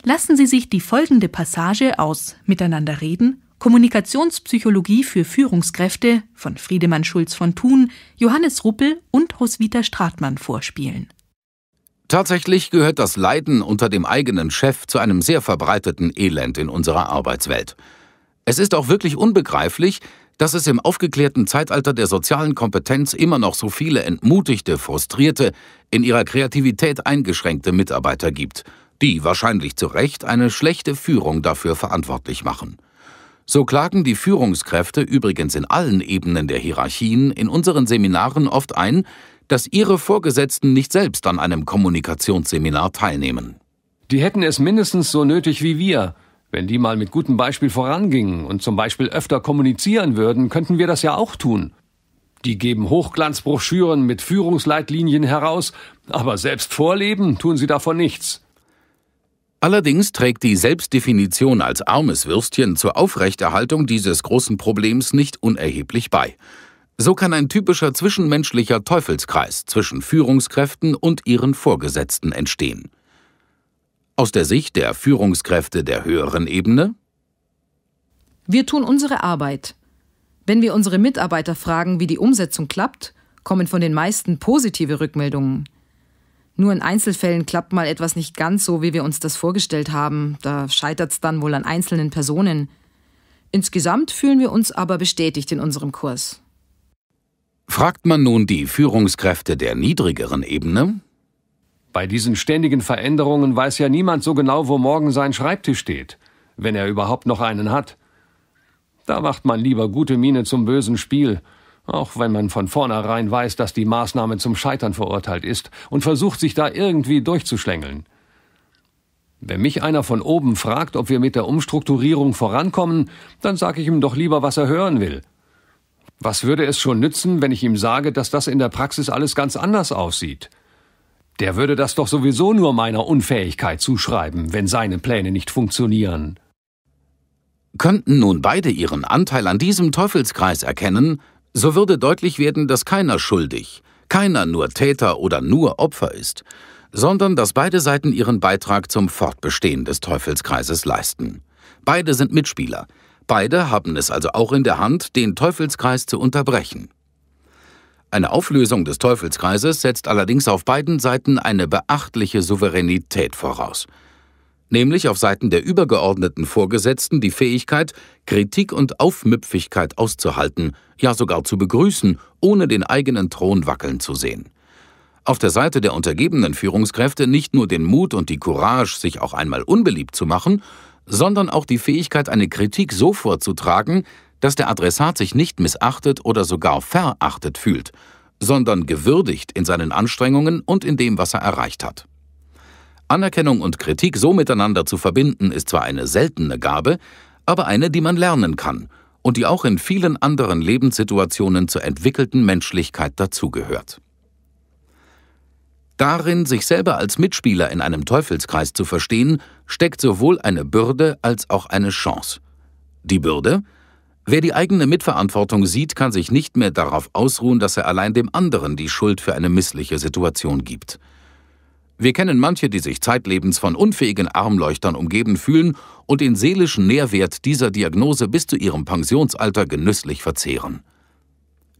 S3: Lassen Sie sich die folgende Passage aus Miteinander reden Kommunikationspsychologie für Führungskräfte von Friedemann Schulz von Thun, Johannes Ruppel und Roswitha Stratmann vorspielen.
S8: Tatsächlich gehört das Leiden unter dem eigenen Chef zu einem sehr verbreiteten Elend in unserer Arbeitswelt. Es ist auch wirklich unbegreiflich, dass es im aufgeklärten Zeitalter der sozialen Kompetenz immer noch so viele entmutigte, frustrierte, in ihrer Kreativität eingeschränkte Mitarbeiter gibt, die wahrscheinlich zu Recht eine schlechte Führung dafür verantwortlich machen. So klagen die Führungskräfte übrigens in allen Ebenen der Hierarchien in unseren Seminaren oft ein, dass ihre Vorgesetzten nicht selbst an einem Kommunikationsseminar teilnehmen. Die hätten es mindestens so nötig wie wir. Wenn die mal mit gutem Beispiel
S9: vorangingen und zum Beispiel öfter kommunizieren würden, könnten wir das ja auch tun. Die geben Hochglanzbroschüren mit Führungsleitlinien heraus, aber selbst vorleben tun sie davon
S8: nichts. Allerdings trägt die Selbstdefinition als armes Würstchen zur Aufrechterhaltung dieses großen Problems nicht unerheblich bei. So kann ein typischer zwischenmenschlicher Teufelskreis zwischen Führungskräften und ihren Vorgesetzten entstehen. Aus der Sicht der Führungskräfte der höheren Ebene?
S3: Wir tun unsere Arbeit. Wenn wir unsere Mitarbeiter fragen, wie die Umsetzung klappt, kommen von den meisten positive Rückmeldungen. Nur in Einzelfällen klappt mal etwas nicht ganz so, wie wir uns das vorgestellt haben. Da scheitert es dann wohl an einzelnen Personen. Insgesamt fühlen wir uns aber bestätigt in unserem Kurs.
S8: Fragt man nun die Führungskräfte der niedrigeren Ebene? Bei diesen ständigen
S9: Veränderungen weiß ja niemand so genau, wo morgen sein Schreibtisch steht, wenn er überhaupt noch einen hat. Da macht man lieber gute Miene zum bösen Spiel, auch wenn man von vornherein weiß, dass die Maßnahme zum Scheitern verurteilt ist und versucht, sich da irgendwie durchzuschlängeln. Wenn mich einer von oben fragt, ob wir mit der Umstrukturierung vorankommen, dann sage ich ihm doch lieber, was er hören will. Was würde es schon nützen, wenn ich ihm sage, dass das in der Praxis alles ganz anders aussieht? Der würde das doch sowieso nur meiner
S8: Unfähigkeit zuschreiben, wenn seine Pläne nicht funktionieren. Könnten nun beide ihren Anteil an diesem Teufelskreis erkennen, so würde deutlich werden, dass keiner schuldig, keiner nur Täter oder nur Opfer ist, sondern dass beide Seiten ihren Beitrag zum Fortbestehen des Teufelskreises leisten. Beide sind Mitspieler, Beide haben es also auch in der Hand, den Teufelskreis zu unterbrechen. Eine Auflösung des Teufelskreises setzt allerdings auf beiden Seiten eine beachtliche Souveränität voraus. Nämlich auf Seiten der übergeordneten Vorgesetzten die Fähigkeit, Kritik und Aufmüpfigkeit auszuhalten, ja sogar zu begrüßen, ohne den eigenen Thron wackeln zu sehen. Auf der Seite der untergebenen Führungskräfte nicht nur den Mut und die Courage, sich auch einmal unbeliebt zu machen, sondern auch die Fähigkeit, eine Kritik so vorzutragen, dass der Adressat sich nicht missachtet oder sogar verachtet fühlt, sondern gewürdigt in seinen Anstrengungen und in dem, was er erreicht hat. Anerkennung und Kritik so miteinander zu verbinden, ist zwar eine seltene Gabe, aber eine, die man lernen kann und die auch in vielen anderen Lebenssituationen zur entwickelten Menschlichkeit dazugehört. Darin, sich selber als Mitspieler in einem Teufelskreis zu verstehen, steckt sowohl eine Bürde als auch eine Chance. Die Bürde? Wer die eigene Mitverantwortung sieht, kann sich nicht mehr darauf ausruhen, dass er allein dem anderen die Schuld für eine missliche Situation gibt. Wir kennen manche, die sich zeitlebens von unfähigen Armleuchtern umgeben fühlen und den seelischen Nährwert dieser Diagnose bis zu ihrem Pensionsalter genüsslich verzehren.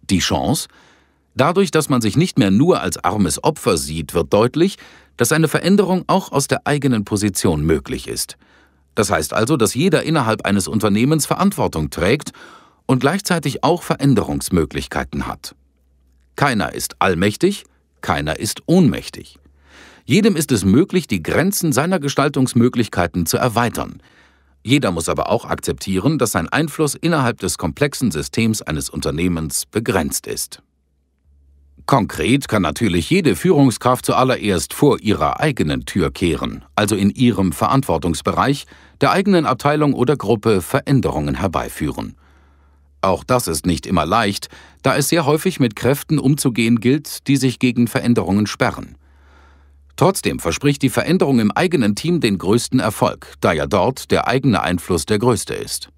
S8: Die Chance? Dadurch, dass man sich nicht mehr nur als armes Opfer sieht, wird deutlich, dass eine Veränderung auch aus der eigenen Position möglich ist. Das heißt also, dass jeder innerhalb eines Unternehmens Verantwortung trägt und gleichzeitig auch Veränderungsmöglichkeiten hat. Keiner ist allmächtig, keiner ist ohnmächtig. Jedem ist es möglich, die Grenzen seiner Gestaltungsmöglichkeiten zu erweitern. Jeder muss aber auch akzeptieren, dass sein Einfluss innerhalb des komplexen Systems eines Unternehmens begrenzt ist. Konkret kann natürlich jede Führungskraft zuallererst vor ihrer eigenen Tür kehren, also in ihrem Verantwortungsbereich, der eigenen Abteilung oder Gruppe Veränderungen herbeiführen. Auch das ist nicht immer leicht, da es sehr häufig mit Kräften umzugehen gilt, die sich gegen Veränderungen sperren. Trotzdem verspricht die Veränderung im eigenen Team den größten Erfolg, da ja dort der eigene Einfluss der größte ist.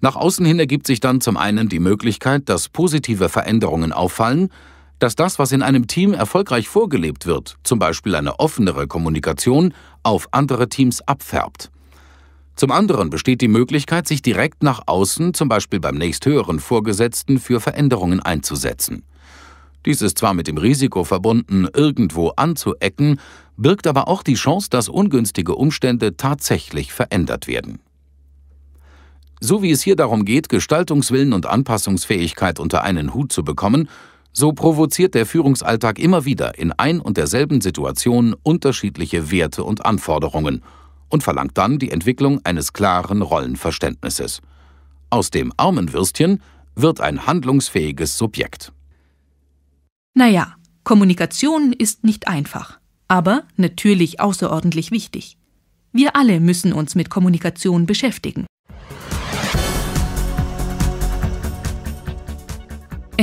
S8: Nach außen hin ergibt sich dann zum einen die Möglichkeit, dass positive Veränderungen auffallen dass das, was in einem Team erfolgreich vorgelebt wird, zum Beispiel eine offenere Kommunikation, auf andere Teams abfärbt. Zum anderen besteht die Möglichkeit, sich direkt nach außen, zum Beispiel beim nächsthöheren Vorgesetzten, für Veränderungen einzusetzen. Dies ist zwar mit dem Risiko verbunden, irgendwo anzuecken, birgt aber auch die Chance, dass ungünstige Umstände tatsächlich verändert werden. So wie es hier darum geht, Gestaltungswillen und Anpassungsfähigkeit unter einen Hut zu bekommen, so provoziert der Führungsalltag immer wieder in ein und derselben Situation unterschiedliche Werte und Anforderungen und verlangt dann die Entwicklung eines klaren Rollenverständnisses. Aus dem armen Würstchen wird ein handlungsfähiges Subjekt.
S3: Naja, Kommunikation ist nicht einfach, aber natürlich außerordentlich wichtig. Wir alle müssen uns mit Kommunikation beschäftigen.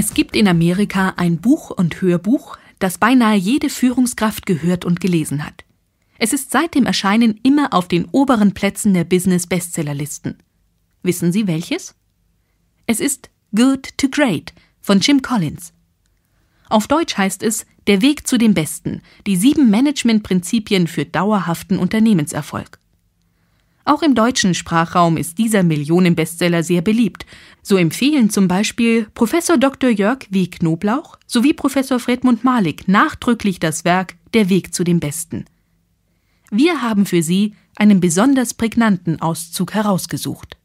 S3: Es gibt in Amerika ein Buch und Hörbuch, das beinahe jede Führungskraft gehört und gelesen hat. Es ist seit dem Erscheinen immer auf den oberen Plätzen der Business-Bestsellerlisten. Wissen Sie welches? Es ist Good to Great von Jim Collins. Auf Deutsch heißt es Der Weg zu dem Besten, die sieben Managementprinzipien für dauerhaften Unternehmenserfolg. Auch im deutschen Sprachraum ist dieser Millionenbestseller sehr beliebt. So empfehlen zum Beispiel Professor Dr. Jörg W. Knoblauch sowie Professor Fredmund Malik nachdrücklich das Werk Der Weg zu dem Besten. Wir haben für Sie einen besonders prägnanten Auszug herausgesucht.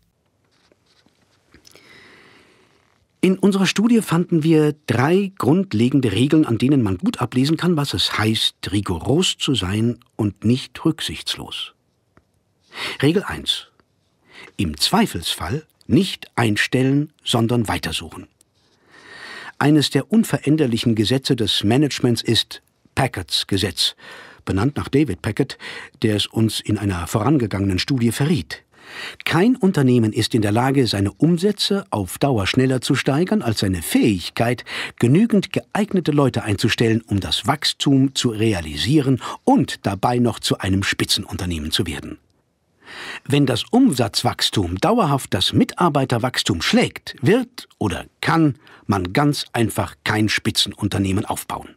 S10: In unserer Studie fanden wir drei grundlegende Regeln, an denen man gut ablesen kann, was es heißt, rigoros zu sein und nicht rücksichtslos. Regel 1. Im Zweifelsfall nicht einstellen, sondern weitersuchen. Eines der unveränderlichen Gesetze des Managements ist Packards Gesetz, benannt nach David Packard, der es uns in einer vorangegangenen Studie verriet. Kein Unternehmen ist in der Lage, seine Umsätze auf Dauer schneller zu steigern als seine Fähigkeit, genügend geeignete Leute einzustellen, um das Wachstum zu realisieren und dabei noch zu einem Spitzenunternehmen zu werden. Wenn das Umsatzwachstum dauerhaft das Mitarbeiterwachstum schlägt, wird oder kann man ganz einfach kein Spitzenunternehmen aufbauen.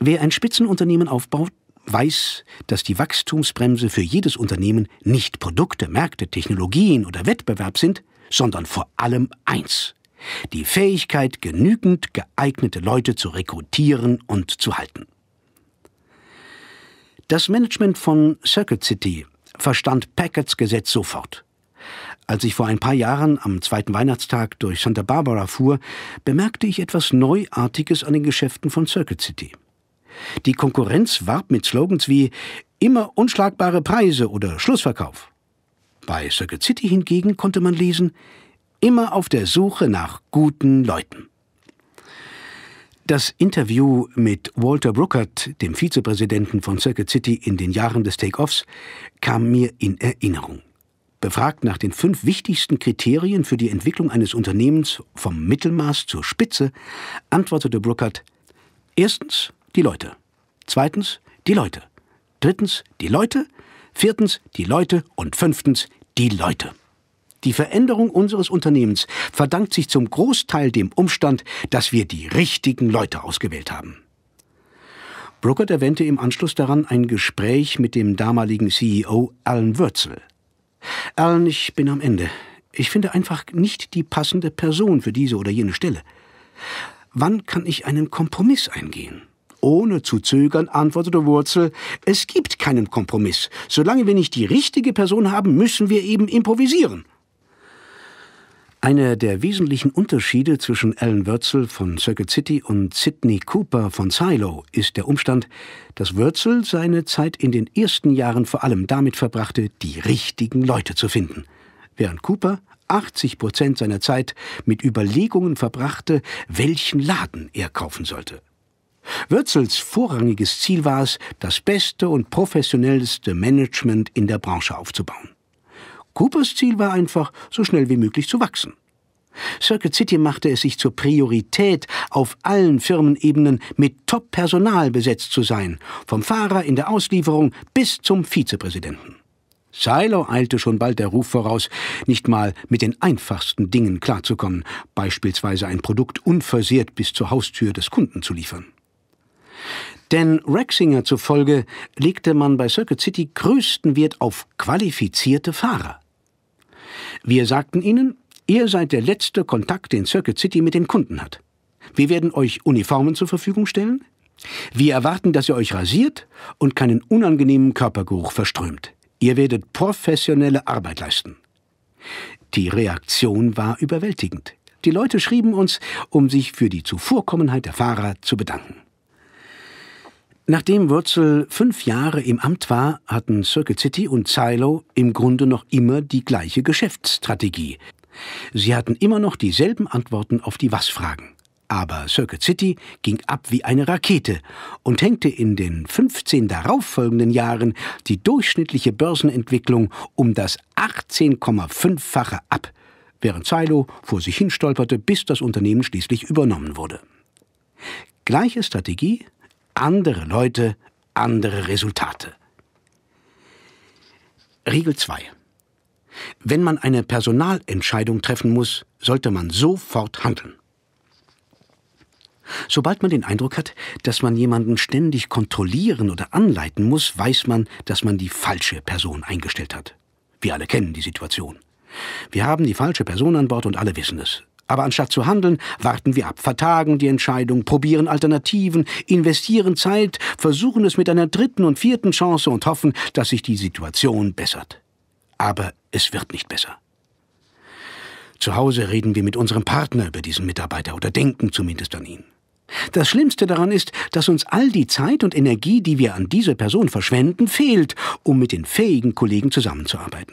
S10: Wer ein Spitzenunternehmen aufbaut, weiß, dass die Wachstumsbremse für jedes Unternehmen nicht Produkte, Märkte, Technologien oder Wettbewerb sind, sondern vor allem eins. Die Fähigkeit, genügend geeignete Leute zu rekrutieren und zu halten. Das Management von Circuit City verstand Packards Gesetz sofort. Als ich vor ein paar Jahren am zweiten Weihnachtstag durch Santa Barbara fuhr, bemerkte ich etwas Neuartiges an den Geschäften von Circuit City. Die Konkurrenz warb mit Slogans wie immer unschlagbare Preise oder Schlussverkauf. Bei Circuit City hingegen konnte man lesen, immer auf der Suche nach guten Leuten. Das Interview mit Walter Bruckert, dem Vizepräsidenten von Circuit City in den Jahren des Take-Offs, kam mir in Erinnerung. Befragt nach den fünf wichtigsten Kriterien für die Entwicklung eines Unternehmens vom Mittelmaß zur Spitze, antwortete Bruckert: Erstens die Leute. Zweitens die Leute. Drittens die Leute. Viertens die Leute. Und fünftens die Leute. Die Veränderung unseres Unternehmens verdankt sich zum Großteil dem Umstand, dass wir die richtigen Leute ausgewählt haben. Brookert erwähnte im Anschluss daran ein Gespräch mit dem damaligen CEO Alan Würzel. Alan, ich bin am Ende. Ich finde einfach nicht die passende Person für diese oder jene Stelle. Wann kann ich einen Kompromiss eingehen? Ohne zu zögern antwortete Wurzel, es gibt keinen Kompromiss. Solange wir nicht die richtige Person haben, müssen wir eben improvisieren. Einer der wesentlichen Unterschiede zwischen Alan Wurzel von Circuit City und Sidney Cooper von Silo ist der Umstand, dass Wurzel seine Zeit in den ersten Jahren vor allem damit verbrachte, die richtigen Leute zu finden, während Cooper 80 Prozent seiner Zeit mit Überlegungen verbrachte, welchen Laden er kaufen sollte. Würzels vorrangiges Ziel war es, das beste und professionellste Management in der Branche aufzubauen. Coopers Ziel war einfach, so schnell wie möglich zu wachsen. Circuit City machte es sich zur Priorität, auf allen Firmenebenen mit Top-Personal besetzt zu sein, vom Fahrer in der Auslieferung bis zum Vizepräsidenten. Silo eilte schon bald der Ruf voraus, nicht mal mit den einfachsten Dingen klarzukommen, beispielsweise ein Produkt unversehrt bis zur Haustür des Kunden zu liefern. Denn Rexinger zufolge legte man bei Circuit City größten Wert auf qualifizierte Fahrer. Wir sagten ihnen, ihr seid der letzte Kontakt, den Circuit City mit den Kunden hat. Wir werden euch Uniformen zur Verfügung stellen. Wir erwarten, dass ihr euch rasiert und keinen unangenehmen Körpergeruch verströmt. Ihr werdet professionelle Arbeit leisten. Die Reaktion war überwältigend. Die Leute schrieben uns, um sich für die Zuvorkommenheit der Fahrer zu bedanken. Nachdem Wurzel fünf Jahre im Amt war, hatten Circuit City und Silo im Grunde noch immer die gleiche Geschäftsstrategie. Sie hatten immer noch dieselben Antworten auf die Was-Fragen. Aber Circuit City ging ab wie eine Rakete und hängte in den 15 darauffolgenden Jahren die durchschnittliche Börsenentwicklung um das 18,5-fache ab, während Silo vor sich hin stolperte, bis das Unternehmen schließlich übernommen wurde. Gleiche Strategie, andere Leute, andere Resultate. Regel 2. Wenn man eine Personalentscheidung treffen muss, sollte man sofort handeln. Sobald man den Eindruck hat, dass man jemanden ständig kontrollieren oder anleiten muss, weiß man, dass man die falsche Person eingestellt hat. Wir alle kennen die Situation. Wir haben die falsche Person an Bord und alle wissen es. Aber anstatt zu handeln, warten wir ab, vertagen die Entscheidung, probieren Alternativen, investieren Zeit, versuchen es mit einer dritten und vierten Chance und hoffen, dass sich die Situation bessert. Aber es wird nicht besser. Zu Hause reden wir mit unserem Partner über diesen Mitarbeiter oder denken zumindest an ihn. Das Schlimmste daran ist, dass uns all die Zeit und Energie, die wir an diese Person verschwenden, fehlt, um mit den fähigen Kollegen zusammenzuarbeiten.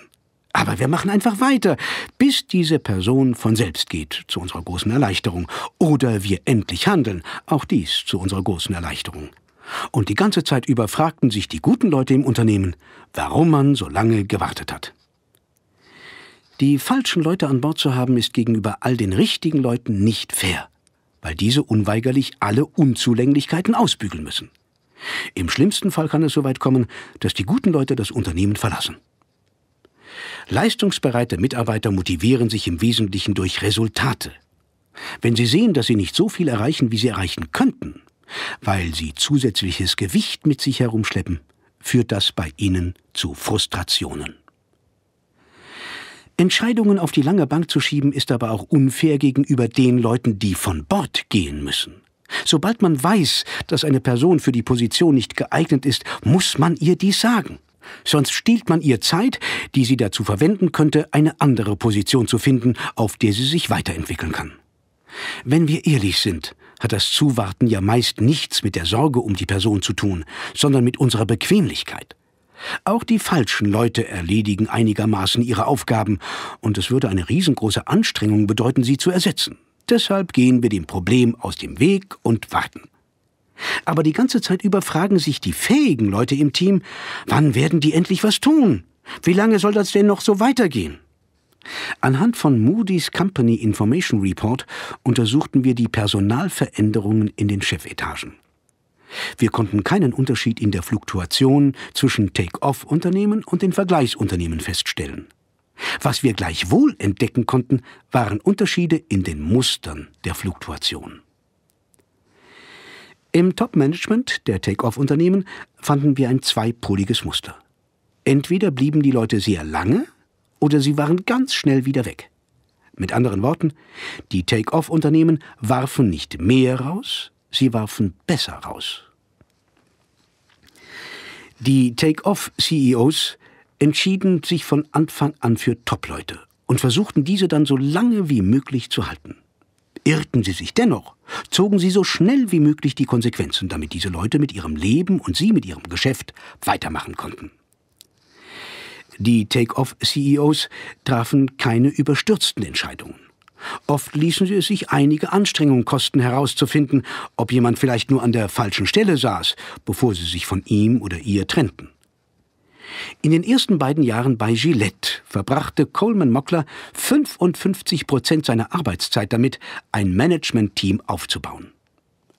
S10: Aber wir machen einfach weiter, bis diese Person von selbst geht, zu unserer großen Erleichterung. Oder wir endlich handeln, auch dies zu unserer großen Erleichterung. Und die ganze Zeit über fragten sich die guten Leute im Unternehmen, warum man so lange gewartet hat. Die falschen Leute an Bord zu haben, ist gegenüber all den richtigen Leuten nicht fair, weil diese unweigerlich alle Unzulänglichkeiten ausbügeln müssen. Im schlimmsten Fall kann es so weit kommen, dass die guten Leute das Unternehmen verlassen. Leistungsbereite Mitarbeiter motivieren sich im Wesentlichen durch Resultate. Wenn sie sehen, dass sie nicht so viel erreichen, wie sie erreichen könnten, weil sie zusätzliches Gewicht mit sich herumschleppen, führt das bei ihnen zu Frustrationen. Entscheidungen auf die lange Bank zu schieben, ist aber auch unfair gegenüber den Leuten, die von Bord gehen müssen. Sobald man weiß, dass eine Person für die Position nicht geeignet ist, muss man ihr dies sagen. Sonst stiehlt man ihr Zeit, die sie dazu verwenden könnte, eine andere Position zu finden, auf der sie sich weiterentwickeln kann. Wenn wir ehrlich sind, hat das Zuwarten ja meist nichts mit der Sorge um die Person zu tun, sondern mit unserer Bequemlichkeit. Auch die falschen Leute erledigen einigermaßen ihre Aufgaben, und es würde eine riesengroße Anstrengung bedeuten, sie zu ersetzen. Deshalb gehen wir dem Problem aus dem Weg und warten. Aber die ganze Zeit über fragen sich die fähigen Leute im Team, wann werden die endlich was tun? Wie lange soll das denn noch so weitergehen? Anhand von Moody's Company Information Report untersuchten wir die Personalveränderungen in den Chefetagen. Wir konnten keinen Unterschied in der Fluktuation zwischen Take-off-Unternehmen und den Vergleichsunternehmen feststellen. Was wir gleichwohl entdecken konnten, waren Unterschiede in den Mustern der Fluktuation. Im Top-Management der Take-Off-Unternehmen fanden wir ein zweipoliges Muster. Entweder blieben die Leute sehr lange oder sie waren ganz schnell wieder weg. Mit anderen Worten, die Take-Off-Unternehmen warfen nicht mehr raus, sie warfen besser raus. Die Take-Off-CEOs entschieden sich von Anfang an für Top-Leute und versuchten diese dann so lange wie möglich zu halten. Irrten sie sich dennoch, zogen sie so schnell wie möglich die Konsequenzen, damit diese Leute mit ihrem Leben und sie mit ihrem Geschäft weitermachen konnten. Die Take-off-CEOs trafen keine überstürzten Entscheidungen. Oft ließen sie es sich einige Anstrengungen kosten, herauszufinden, ob jemand vielleicht nur an der falschen Stelle saß, bevor sie sich von ihm oder ihr trennten. In den ersten beiden Jahren bei Gillette verbrachte Coleman Mockler 55 Prozent seiner Arbeitszeit damit, ein Management-Team aufzubauen.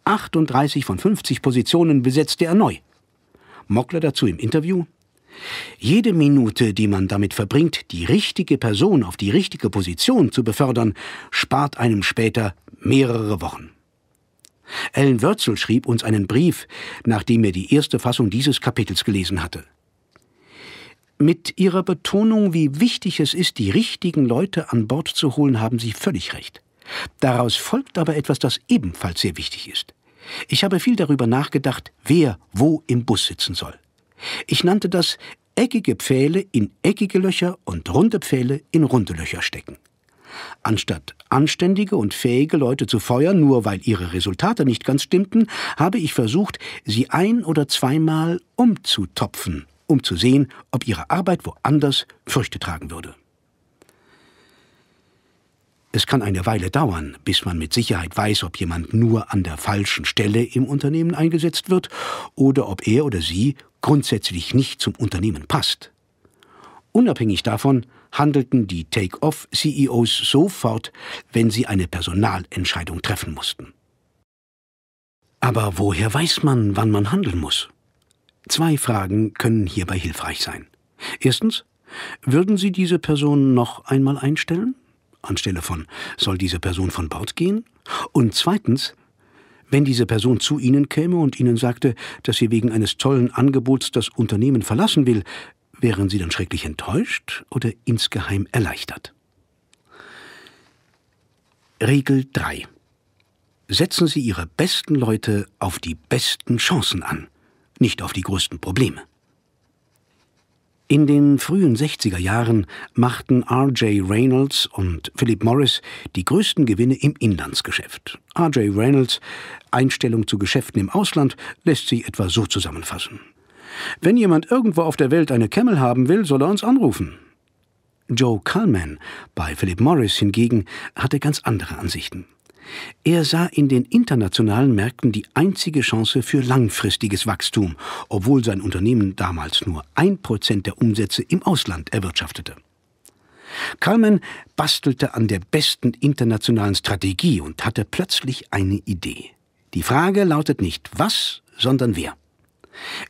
S10: 38 von 50 Positionen besetzte er neu. Mockler dazu im Interview. Jede Minute, die man damit verbringt, die richtige Person auf die richtige Position zu befördern, spart einem später mehrere Wochen. Ellen Wörzel schrieb uns einen Brief, nachdem er die erste Fassung dieses Kapitels gelesen hatte. Mit ihrer Betonung, wie wichtig es ist, die richtigen Leute an Bord zu holen, haben Sie völlig recht. Daraus folgt aber etwas, das ebenfalls sehr wichtig ist. Ich habe viel darüber nachgedacht, wer wo im Bus sitzen soll. Ich nannte das eckige Pfähle in eckige Löcher und runde Pfähle in runde Löcher stecken. Anstatt anständige und fähige Leute zu feuern, nur weil ihre Resultate nicht ganz stimmten, habe ich versucht, sie ein oder zweimal umzutopfen um zu sehen, ob ihre Arbeit woanders Früchte tragen würde. Es kann eine Weile dauern, bis man mit Sicherheit weiß, ob jemand nur an der falschen Stelle im Unternehmen eingesetzt wird oder ob er oder sie grundsätzlich nicht zum Unternehmen passt. Unabhängig davon handelten die Take-off-CEOs sofort, wenn sie eine Personalentscheidung treffen mussten. Aber woher weiß man, wann man handeln muss? Zwei Fragen können hierbei hilfreich sein. Erstens, würden Sie diese Person noch einmal einstellen? Anstelle von, soll diese Person von Bord gehen? Und zweitens, wenn diese Person zu Ihnen käme und Ihnen sagte, dass sie wegen eines tollen Angebots das Unternehmen verlassen will, wären Sie dann schrecklich enttäuscht oder insgeheim erleichtert? Regel 3. Setzen Sie Ihre besten Leute auf die besten Chancen an nicht auf die größten Probleme. In den frühen 60er Jahren machten R.J. Reynolds und Philip Morris die größten Gewinne im Inlandsgeschäft. R.J. Reynolds Einstellung zu Geschäften im Ausland lässt sich etwa so zusammenfassen. Wenn jemand irgendwo auf der Welt eine Camel haben will, soll er uns anrufen. Joe Cullman bei Philip Morris hingegen hatte ganz andere Ansichten. Er sah in den internationalen Märkten die einzige Chance für langfristiges Wachstum, obwohl sein Unternehmen damals nur ein Prozent der Umsätze im Ausland erwirtschaftete. Kalman bastelte an der besten internationalen Strategie und hatte plötzlich eine Idee. Die Frage lautet nicht was, sondern wer.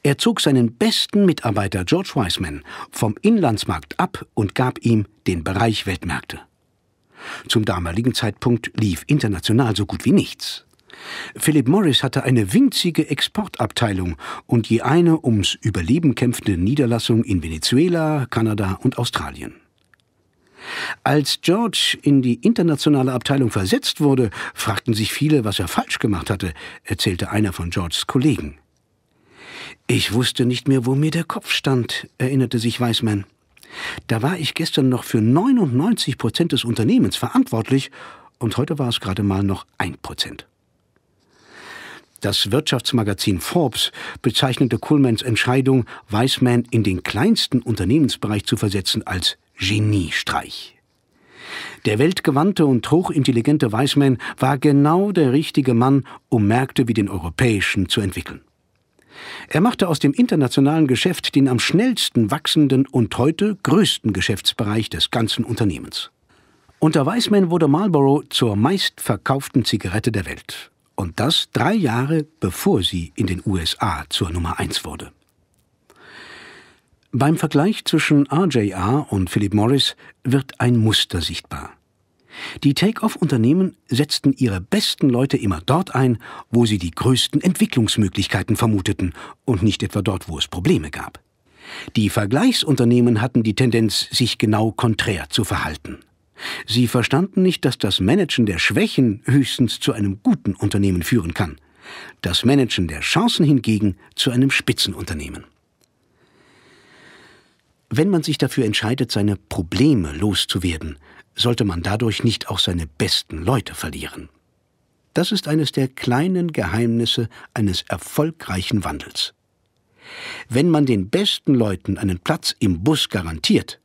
S10: Er zog seinen besten Mitarbeiter George Wiseman vom Inlandsmarkt ab und gab ihm den Bereich Weltmärkte. Zum damaligen Zeitpunkt lief international so gut wie nichts. Philip Morris hatte eine winzige Exportabteilung und je eine ums Überleben kämpfende Niederlassung in Venezuela, Kanada und Australien. Als George in die internationale Abteilung versetzt wurde, fragten sich viele, was er falsch gemacht hatte, erzählte einer von Georges Kollegen. Ich wusste nicht mehr, wo mir der Kopf stand, erinnerte sich Weismann. Da war ich gestern noch für 99 Prozent des Unternehmens verantwortlich und heute war es gerade mal noch ein Prozent. Das Wirtschaftsmagazin Forbes bezeichnete Kuhlmanns Entscheidung, Weisman in den kleinsten Unternehmensbereich zu versetzen, als Geniestreich. Der weltgewandte und hochintelligente Weisman war genau der richtige Mann, um Märkte wie den europäischen zu entwickeln. Er machte aus dem internationalen Geschäft den am schnellsten wachsenden und heute größten Geschäftsbereich des ganzen Unternehmens. Unter Weisman wurde Marlboro zur meistverkauften Zigarette der Welt. Und das drei Jahre bevor sie in den USA zur Nummer 1 wurde. Beim Vergleich zwischen RJR und Philip Morris wird ein Muster sichtbar. Die Take-off-Unternehmen setzten ihre besten Leute immer dort ein, wo sie die größten Entwicklungsmöglichkeiten vermuteten und nicht etwa dort, wo es Probleme gab. Die Vergleichsunternehmen hatten die Tendenz, sich genau konträr zu verhalten. Sie verstanden nicht, dass das Managen der Schwächen höchstens zu einem guten Unternehmen führen kann, das Managen der Chancen hingegen zu einem Spitzenunternehmen. Wenn man sich dafür entscheidet, seine Probleme loszuwerden, sollte man dadurch nicht auch seine besten Leute verlieren. Das ist eines der kleinen Geheimnisse eines erfolgreichen Wandels. Wenn man den besten Leuten einen Platz im Bus garantiert,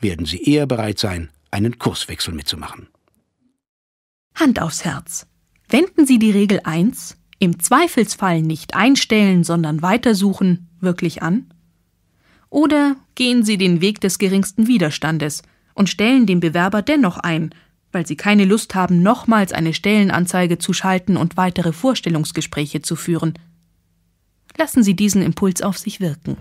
S10: werden sie eher bereit sein, einen Kurswechsel mitzumachen. Hand aufs Herz.
S3: Wenden Sie die Regel 1, im Zweifelsfall nicht einstellen, sondern weitersuchen, wirklich an? Oder gehen Sie den Weg des geringsten Widerstandes und stellen den Bewerber dennoch ein, weil sie keine Lust haben, nochmals eine Stellenanzeige zu schalten und weitere Vorstellungsgespräche zu führen. Lassen Sie diesen Impuls auf sich wirken.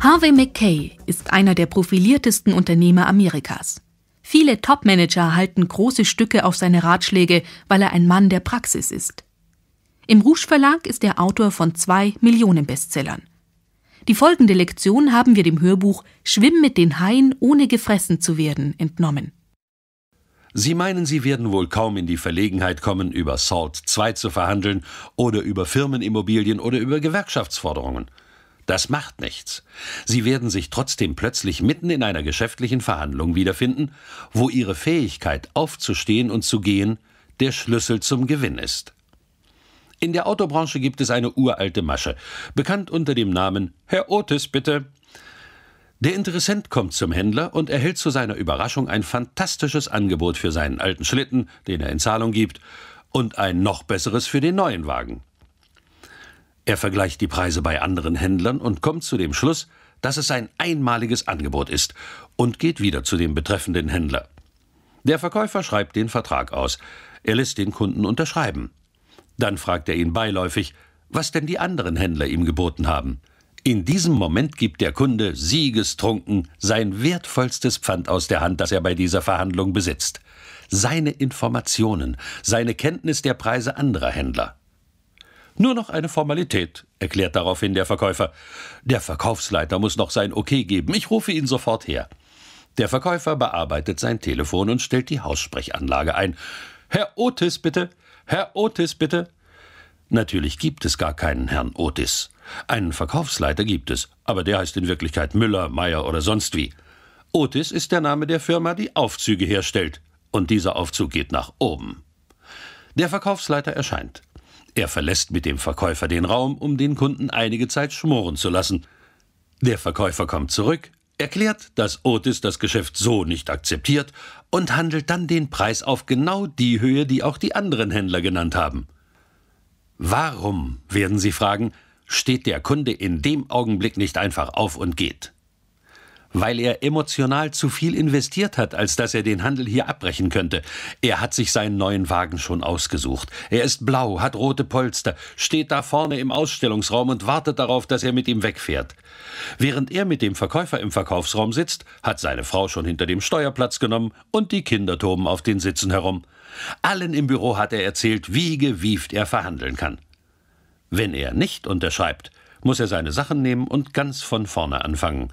S3: Harvey McKay ist einer der profiliertesten Unternehmer Amerikas. Viele Topmanager halten große Stücke auf seine Ratschläge, weil er ein Mann der Praxis ist. Im Rouge Verlag ist er Autor von zwei Millionen Bestsellern. Die folgende Lektion haben wir dem Hörbuch Schwimm mit den Haien ohne gefressen zu werden entnommen.
S9: Sie meinen, Sie werden wohl kaum in die Verlegenheit kommen, über Salt II zu verhandeln oder über Firmenimmobilien oder über Gewerkschaftsforderungen. Das macht nichts. Sie werden sich trotzdem plötzlich mitten in einer geschäftlichen Verhandlung wiederfinden, wo Ihre Fähigkeit aufzustehen und zu gehen der Schlüssel zum Gewinn ist. In der Autobranche gibt es eine uralte Masche, bekannt unter dem Namen Herr Otis, bitte. Der Interessent kommt zum Händler und erhält zu seiner Überraschung ein fantastisches Angebot für seinen alten Schlitten, den er in Zahlung gibt, und ein noch besseres für den neuen Wagen. Er vergleicht die Preise bei anderen Händlern und kommt zu dem Schluss, dass es ein einmaliges Angebot ist und geht wieder zu dem betreffenden Händler. Der Verkäufer schreibt den Vertrag aus. Er lässt den Kunden unterschreiben. Dann fragt er ihn beiläufig, was denn die anderen Händler ihm geboten haben. In diesem Moment gibt der Kunde siegestrunken sein wertvollstes Pfand aus der Hand, das er bei dieser Verhandlung besitzt. Seine Informationen, seine Kenntnis der Preise anderer Händler. Nur noch eine Formalität, erklärt daraufhin der Verkäufer. Der Verkaufsleiter muss noch sein Okay geben. Ich rufe ihn sofort her. Der Verkäufer bearbeitet sein Telefon und stellt die Haussprechanlage ein. Herr Otis, bitte. Herr Otis, bitte. Natürlich gibt es gar keinen Herrn Otis. Einen Verkaufsleiter gibt es, aber der heißt in Wirklichkeit Müller, Meier oder sonst wie. Otis ist der Name der Firma, die Aufzüge herstellt. Und dieser Aufzug geht nach oben. Der Verkaufsleiter erscheint. Er verlässt mit dem Verkäufer den Raum, um den Kunden einige Zeit schmoren zu lassen. Der Verkäufer kommt zurück, erklärt, dass Otis das Geschäft so nicht akzeptiert und handelt dann den Preis auf genau die Höhe, die auch die anderen Händler genannt haben. Warum, werden Sie fragen, steht der Kunde in dem Augenblick nicht einfach auf und geht? weil er emotional zu viel investiert hat, als dass er den Handel hier abbrechen könnte. Er hat sich seinen neuen Wagen schon ausgesucht. Er ist blau, hat rote Polster, steht da vorne im Ausstellungsraum und wartet darauf, dass er mit ihm wegfährt. Während er mit dem Verkäufer im Verkaufsraum sitzt, hat seine Frau schon hinter dem Steuerplatz genommen und die Kinder toben auf den Sitzen herum. Allen im Büro hat er erzählt, wie gewieft er verhandeln kann. Wenn er nicht unterschreibt, muss er seine Sachen nehmen und ganz von vorne anfangen.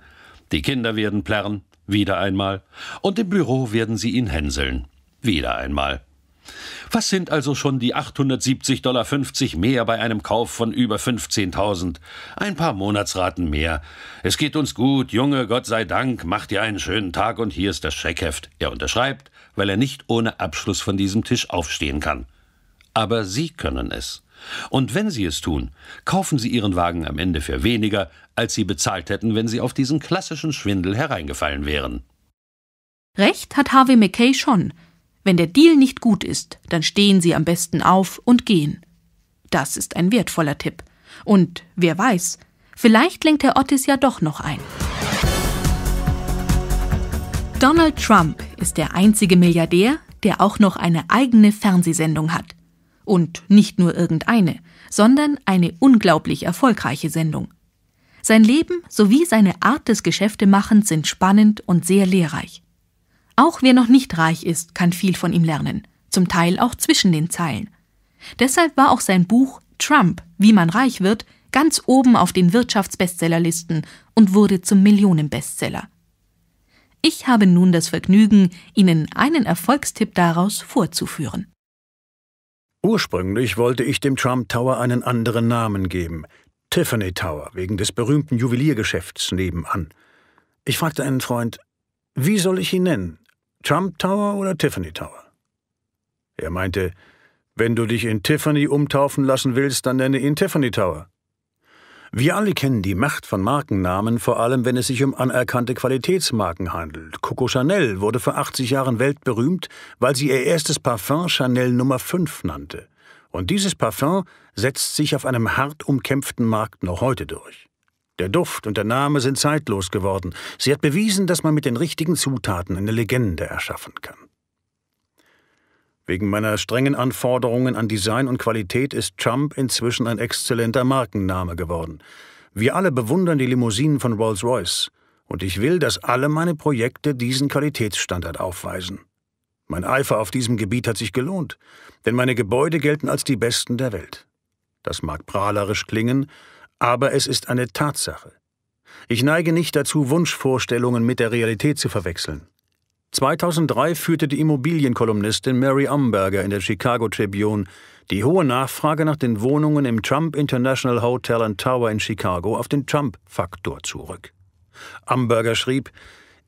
S9: Die Kinder werden plärren, wieder einmal, und im Büro werden sie ihn hänseln, wieder einmal. Was sind also schon die 870,50 Dollar mehr bei einem Kauf von über 15.000? Ein paar Monatsraten mehr. Es geht uns gut, Junge, Gott sei Dank, mach dir einen schönen Tag und hier ist das Scheckheft. Er unterschreibt, weil er nicht ohne Abschluss von diesem Tisch aufstehen kann. Aber Sie können es. Und wenn Sie es tun, kaufen Sie Ihren Wagen am Ende für weniger, als Sie bezahlt hätten, wenn Sie auf diesen klassischen Schwindel hereingefallen wären.
S3: Recht hat Harvey McKay schon. Wenn der Deal nicht gut ist, dann stehen Sie am besten auf und gehen. Das ist ein wertvoller Tipp. Und wer weiß, vielleicht lenkt Herr Ottis ja doch noch ein. Donald Trump ist der einzige Milliardär, der auch noch eine eigene Fernsehsendung hat. Und nicht nur irgendeine, sondern eine unglaublich erfolgreiche Sendung. Sein Leben sowie seine Art des Geschäftemachens sind spannend und sehr lehrreich. Auch wer noch nicht reich ist, kann viel von ihm lernen, zum Teil auch zwischen den Zeilen. Deshalb war auch sein Buch Trump, wie man reich wird, ganz oben auf den Wirtschaftsbestsellerlisten und wurde zum Millionenbestseller. Ich habe nun das Vergnügen, Ihnen einen Erfolgstipp daraus vorzuführen.
S11: Ursprünglich wollte ich dem Trump Tower einen anderen Namen geben, Tiffany Tower, wegen des berühmten Juweliergeschäfts nebenan. Ich fragte einen Freund, wie soll ich ihn nennen? Trump Tower oder Tiffany Tower? Er meinte, wenn du dich in Tiffany umtaufen lassen willst, dann nenne ihn Tiffany Tower. Wir alle kennen die Macht von Markennamen, vor allem wenn es sich um anerkannte Qualitätsmarken handelt. Coco Chanel wurde vor 80 Jahren weltberühmt, weil sie ihr erstes Parfum Chanel Nummer 5 nannte. Und dieses Parfum setzt sich auf einem hart umkämpften Markt noch heute durch. Der Duft und der Name sind zeitlos geworden. Sie hat bewiesen, dass man mit den richtigen Zutaten eine Legende erschaffen kann. Wegen meiner strengen Anforderungen an Design und Qualität ist Trump inzwischen ein exzellenter Markenname geworden. Wir alle bewundern die Limousinen von Rolls-Royce. Und ich will, dass alle meine Projekte diesen Qualitätsstandard aufweisen. Mein Eifer auf diesem Gebiet hat sich gelohnt, denn meine Gebäude gelten als die besten der Welt. Das mag prahlerisch klingen, aber es ist eine Tatsache. Ich neige nicht dazu, Wunschvorstellungen mit der Realität zu verwechseln. 2003 führte die Immobilienkolumnistin Mary Amberger in der Chicago Tribune die hohe Nachfrage nach den Wohnungen im Trump International Hotel and Tower in Chicago auf den Trump-Faktor zurück. Amberger schrieb,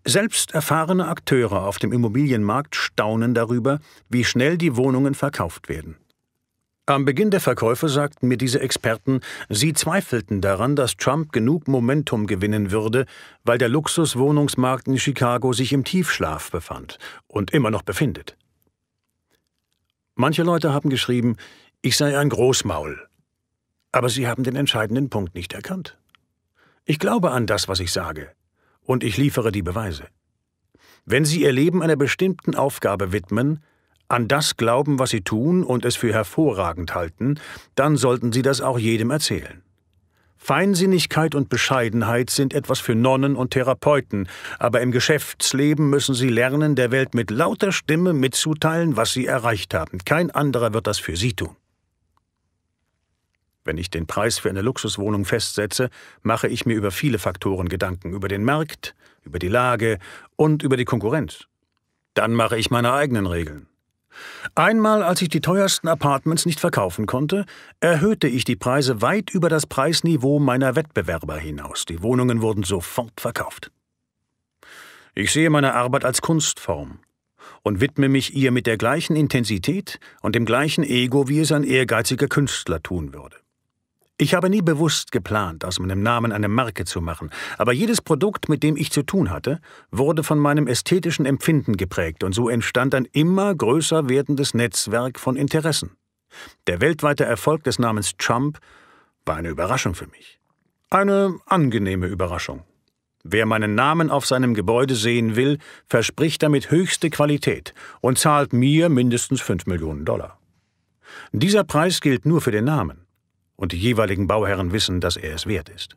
S11: selbst erfahrene Akteure auf dem Immobilienmarkt staunen darüber, wie schnell die Wohnungen verkauft werden. Am Beginn der Verkäufe sagten mir diese Experten, sie zweifelten daran, dass Trump genug Momentum gewinnen würde, weil der Luxuswohnungsmarkt in Chicago sich im Tiefschlaf befand und immer noch befindet. Manche Leute haben geschrieben, ich sei ein Großmaul. Aber sie haben den entscheidenden Punkt nicht erkannt. Ich glaube an das, was ich sage, und ich liefere die Beweise. Wenn Sie Ihr Leben einer bestimmten Aufgabe widmen, an das glauben, was sie tun und es für hervorragend halten, dann sollten sie das auch jedem erzählen. Feinsinnigkeit und Bescheidenheit sind etwas für Nonnen und Therapeuten, aber im Geschäftsleben müssen sie lernen, der Welt mit lauter Stimme mitzuteilen, was sie erreicht haben. Kein anderer wird das für sie tun. Wenn ich den Preis für eine Luxuswohnung festsetze, mache ich mir über viele Faktoren Gedanken, über den Markt, über die Lage und über die Konkurrenz. Dann mache ich meine eigenen Regeln. Einmal, als ich die teuersten Apartments nicht verkaufen konnte, erhöhte ich die Preise weit über das Preisniveau meiner Wettbewerber hinaus. Die Wohnungen wurden sofort verkauft. Ich sehe meine Arbeit als Kunstform und widme mich ihr mit der gleichen Intensität und dem gleichen Ego, wie es ein ehrgeiziger Künstler tun würde. Ich habe nie bewusst geplant, aus meinem Namen eine Marke zu machen, aber jedes Produkt, mit dem ich zu tun hatte, wurde von meinem ästhetischen Empfinden geprägt und so entstand ein immer größer werdendes Netzwerk von Interessen. Der weltweite Erfolg des Namens Trump war eine Überraschung für mich. Eine angenehme Überraschung. Wer meinen Namen auf seinem Gebäude sehen will, verspricht damit höchste Qualität und zahlt mir mindestens 5 Millionen Dollar. Dieser Preis gilt nur für den Namen und die jeweiligen Bauherren wissen, dass er es wert ist.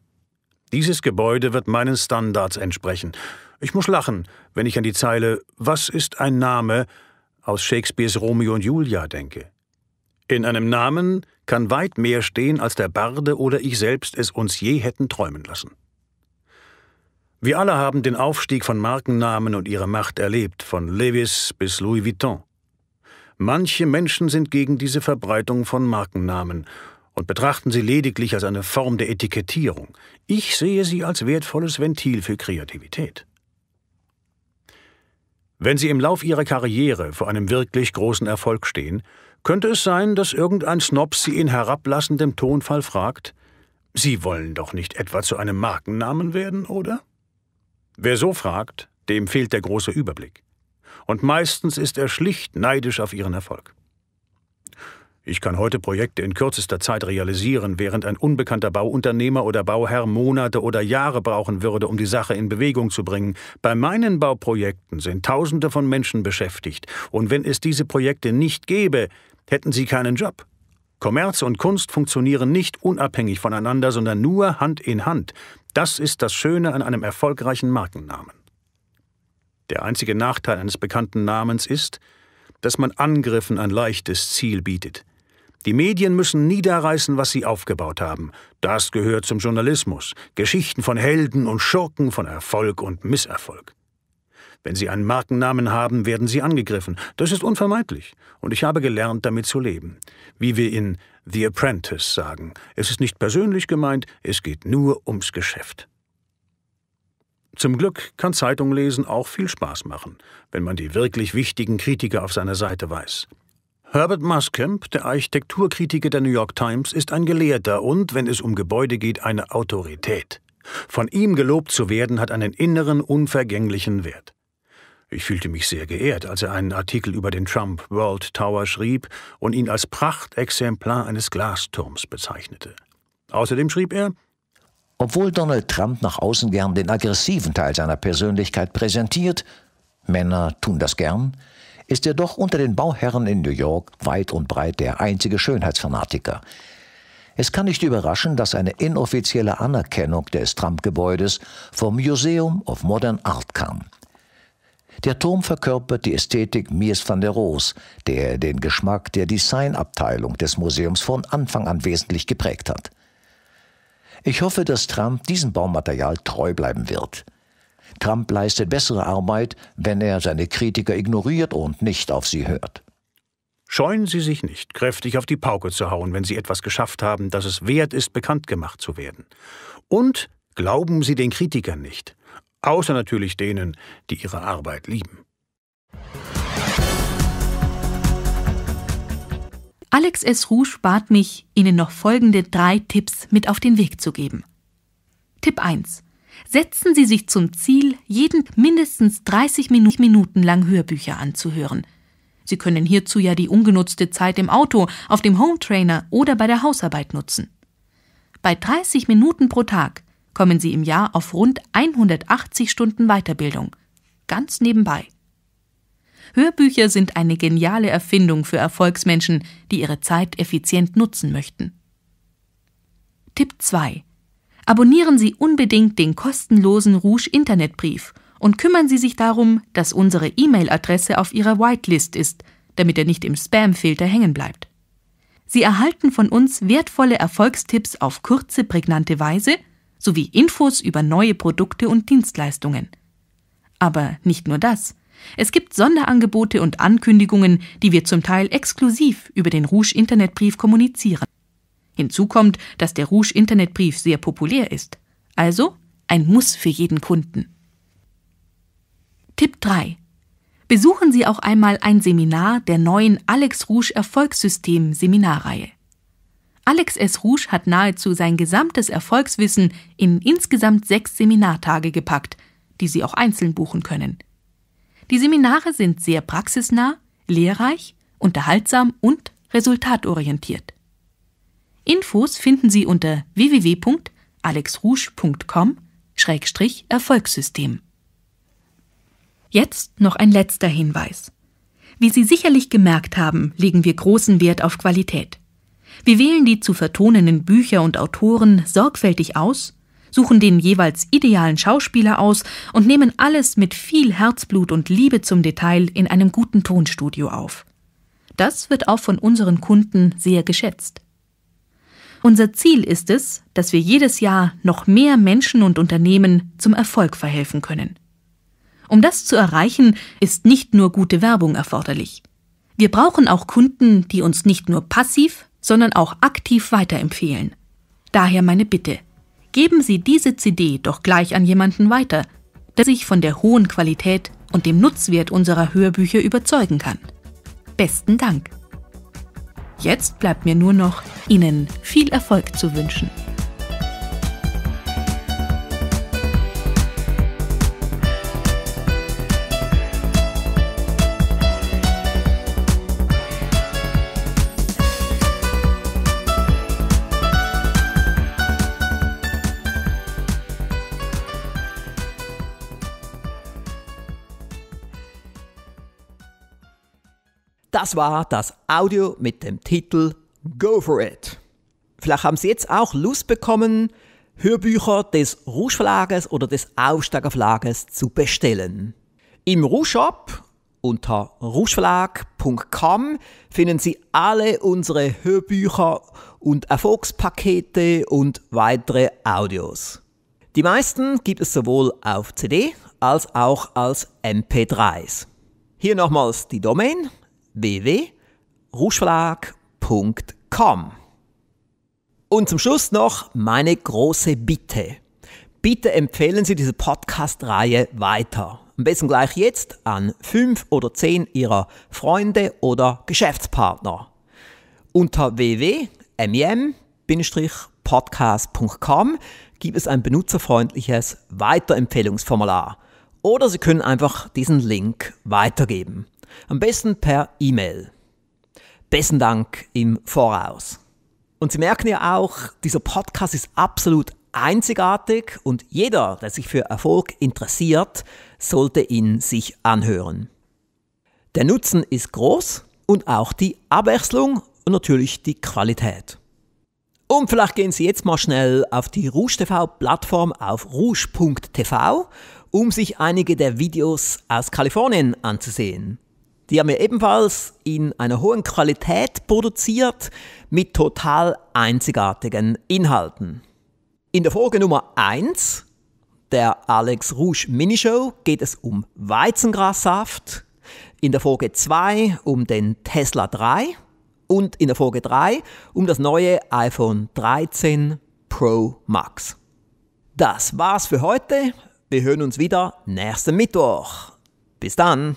S11: Dieses Gebäude wird meinen Standards entsprechen. Ich muss lachen, wenn ich an die Zeile Was ist ein Name aus Shakespeares Romeo und Julia denke. In einem Namen kann weit mehr stehen, als der Barde oder ich selbst es uns je hätten träumen lassen. Wir alle haben den Aufstieg von Markennamen und ihre Macht erlebt, von Levis bis Louis Vuitton. Manche Menschen sind gegen diese Verbreitung von Markennamen und betrachten sie lediglich als eine Form der Etikettierung. Ich sehe sie als wertvolles Ventil für Kreativität. Wenn Sie im Lauf Ihrer Karriere vor einem wirklich großen Erfolg stehen, könnte es sein, dass irgendein Snob Sie in herablassendem Tonfall fragt, Sie wollen doch nicht etwa zu einem Markennamen werden, oder? Wer so fragt, dem fehlt der große Überblick. Und meistens ist er schlicht neidisch auf Ihren Erfolg. Ich kann heute Projekte in kürzester Zeit realisieren, während ein unbekannter Bauunternehmer oder Bauherr Monate oder Jahre brauchen würde, um die Sache in Bewegung zu bringen. Bei meinen Bauprojekten sind Tausende von Menschen beschäftigt, und wenn es diese Projekte nicht gäbe, hätten sie keinen Job. Kommerz und Kunst funktionieren nicht unabhängig voneinander, sondern nur Hand in Hand. Das ist das Schöne an einem erfolgreichen Markennamen. Der einzige Nachteil eines bekannten Namens ist, dass man Angriffen ein leichtes Ziel bietet. Die Medien müssen niederreißen, was sie aufgebaut haben. Das gehört zum Journalismus. Geschichten von Helden und Schurken, von Erfolg und Misserfolg. Wenn Sie einen Markennamen haben, werden Sie angegriffen. Das ist unvermeidlich. Und ich habe gelernt, damit zu leben. Wie wir in The Apprentice sagen. Es ist nicht persönlich gemeint, es geht nur ums Geschäft. Zum Glück kann Zeitung lesen auch viel Spaß machen, wenn man die wirklich wichtigen Kritiker auf seiner Seite weiß. Herbert Muskamp, der Architekturkritiker der New York Times, ist ein Gelehrter und, wenn es um Gebäude geht, eine Autorität. Von ihm gelobt zu werden, hat einen inneren, unvergänglichen Wert. Ich fühlte mich sehr geehrt, als er einen Artikel über den Trump World Tower schrieb und ihn als Prachtexemplar eines Glasturms bezeichnete. Außerdem schrieb
S4: er, obwohl Donald Trump nach außen gern den aggressiven Teil seiner Persönlichkeit präsentiert, Männer tun das gern, ist er doch unter den Bauherren in New York weit und breit der einzige Schönheitsfanatiker. Es kann nicht überraschen, dass eine inoffizielle Anerkennung des Trump-Gebäudes vom Museum of Modern Art kam. Der Turm verkörpert die Ästhetik Mies van der Rohe, der den Geschmack der Designabteilung des Museums von Anfang an wesentlich geprägt hat. Ich hoffe, dass Trump diesem Baumaterial treu bleiben wird. Trump leistet bessere Arbeit, wenn er seine Kritiker ignoriert und nicht auf sie hört.
S11: Scheuen Sie sich nicht, kräftig auf die Pauke zu hauen, wenn Sie etwas geschafft haben, das es wert ist, bekannt gemacht zu werden. Und glauben Sie den Kritikern nicht, außer natürlich denen, die ihre Arbeit lieben.
S3: Alex S. Rouge bat mich, Ihnen noch folgende drei Tipps mit auf den Weg zu geben. Tipp 1. Setzen Sie sich zum Ziel, jeden mindestens 30 Minuten lang Hörbücher anzuhören. Sie können hierzu ja die ungenutzte Zeit im Auto, auf dem Hometrainer oder bei der Hausarbeit nutzen. Bei 30 Minuten pro Tag kommen Sie im Jahr auf rund 180 Stunden Weiterbildung. Ganz nebenbei. Hörbücher sind eine geniale Erfindung für Erfolgsmenschen, die ihre Zeit effizient nutzen möchten. Tipp 2 abonnieren Sie unbedingt den kostenlosen Rouge Internetbrief und kümmern Sie sich darum, dass unsere E-Mail-Adresse auf Ihrer Whitelist ist, damit er nicht im Spam-Filter hängen bleibt. Sie erhalten von uns wertvolle Erfolgstipps auf kurze, prägnante Weise sowie Infos über neue Produkte und Dienstleistungen. Aber nicht nur das. Es gibt Sonderangebote und Ankündigungen, die wir zum Teil exklusiv über den Rouge Internetbrief kommunizieren. Hinzu kommt, dass der Rouge Internetbrief sehr populär ist. Also ein Muss für jeden Kunden. Tipp 3. Besuchen Sie auch einmal ein Seminar der neuen Alex Rouge Erfolgssystem Seminarreihe. Alex S. Rouge hat nahezu sein gesamtes Erfolgswissen in insgesamt sechs Seminartage gepackt, die Sie auch einzeln buchen können. Die Seminare sind sehr praxisnah, lehrreich, unterhaltsam und resultatorientiert. Infos finden Sie unter www.alexrouge.com-erfolgssystem. Jetzt noch ein letzter Hinweis. Wie Sie sicherlich gemerkt haben, legen wir großen Wert auf Qualität. Wir wählen die zu vertonenden Bücher und Autoren sorgfältig aus, suchen den jeweils idealen Schauspieler aus und nehmen alles mit viel Herzblut und Liebe zum Detail in einem guten Tonstudio auf. Das wird auch von unseren Kunden sehr geschätzt. Unser Ziel ist es, dass wir jedes Jahr noch mehr Menschen und Unternehmen zum Erfolg verhelfen können. Um das zu erreichen, ist nicht nur gute Werbung erforderlich. Wir brauchen auch Kunden, die uns nicht nur passiv, sondern auch aktiv weiterempfehlen. Daher meine Bitte. Geben Sie diese CD doch gleich an jemanden weiter, der sich von der hohen Qualität und dem Nutzwert unserer Hörbücher überzeugen kann. Besten Dank. Jetzt bleibt mir nur noch, Ihnen viel Erfolg zu wünschen.
S1: Das war das Audio mit dem Titel Go for it. Vielleicht haben Sie jetzt auch Lust bekommen, Hörbücher des Rouge Verlages oder des Aufsteiger Verlages zu bestellen. Im Rouge Shop unter rougeverlag.com finden Sie alle unsere Hörbücher und Erfolgspakete und weitere Audios. Die meisten gibt es sowohl auf CD als auch als MP3s. Hier nochmals die Domain www.ruschverlag.com. Und zum Schluss noch meine große Bitte. Bitte empfehlen Sie diese Podcast-Reihe weiter. Am besten gleich jetzt an fünf oder zehn Ihrer Freunde oder Geschäftspartner. Unter www.mim-podcast.com gibt es ein benutzerfreundliches Weiterempfehlungsformular. Oder Sie können einfach diesen Link weitergeben. Am besten per E-Mail. Besten Dank im Voraus. Und Sie merken ja auch, dieser Podcast ist absolut einzigartig und jeder, der sich für Erfolg interessiert, sollte ihn sich anhören. Der Nutzen ist groß und auch die Abwechslung und natürlich die Qualität. Und vielleicht gehen Sie jetzt mal schnell auf die Rouge TV Plattform auf rouge.tv, um sich einige der Videos aus Kalifornien anzusehen. Die haben wir ebenfalls in einer hohen Qualität produziert mit total einzigartigen Inhalten. In der Folge Nummer 1 der Alex Rouge Minishow geht es um Weizengrassaft, in der Folge 2 um den Tesla 3 und in der Folge 3 um das neue iPhone 13 Pro Max. Das war's für heute. Wir hören uns wieder nächsten Mittwoch. Bis dann!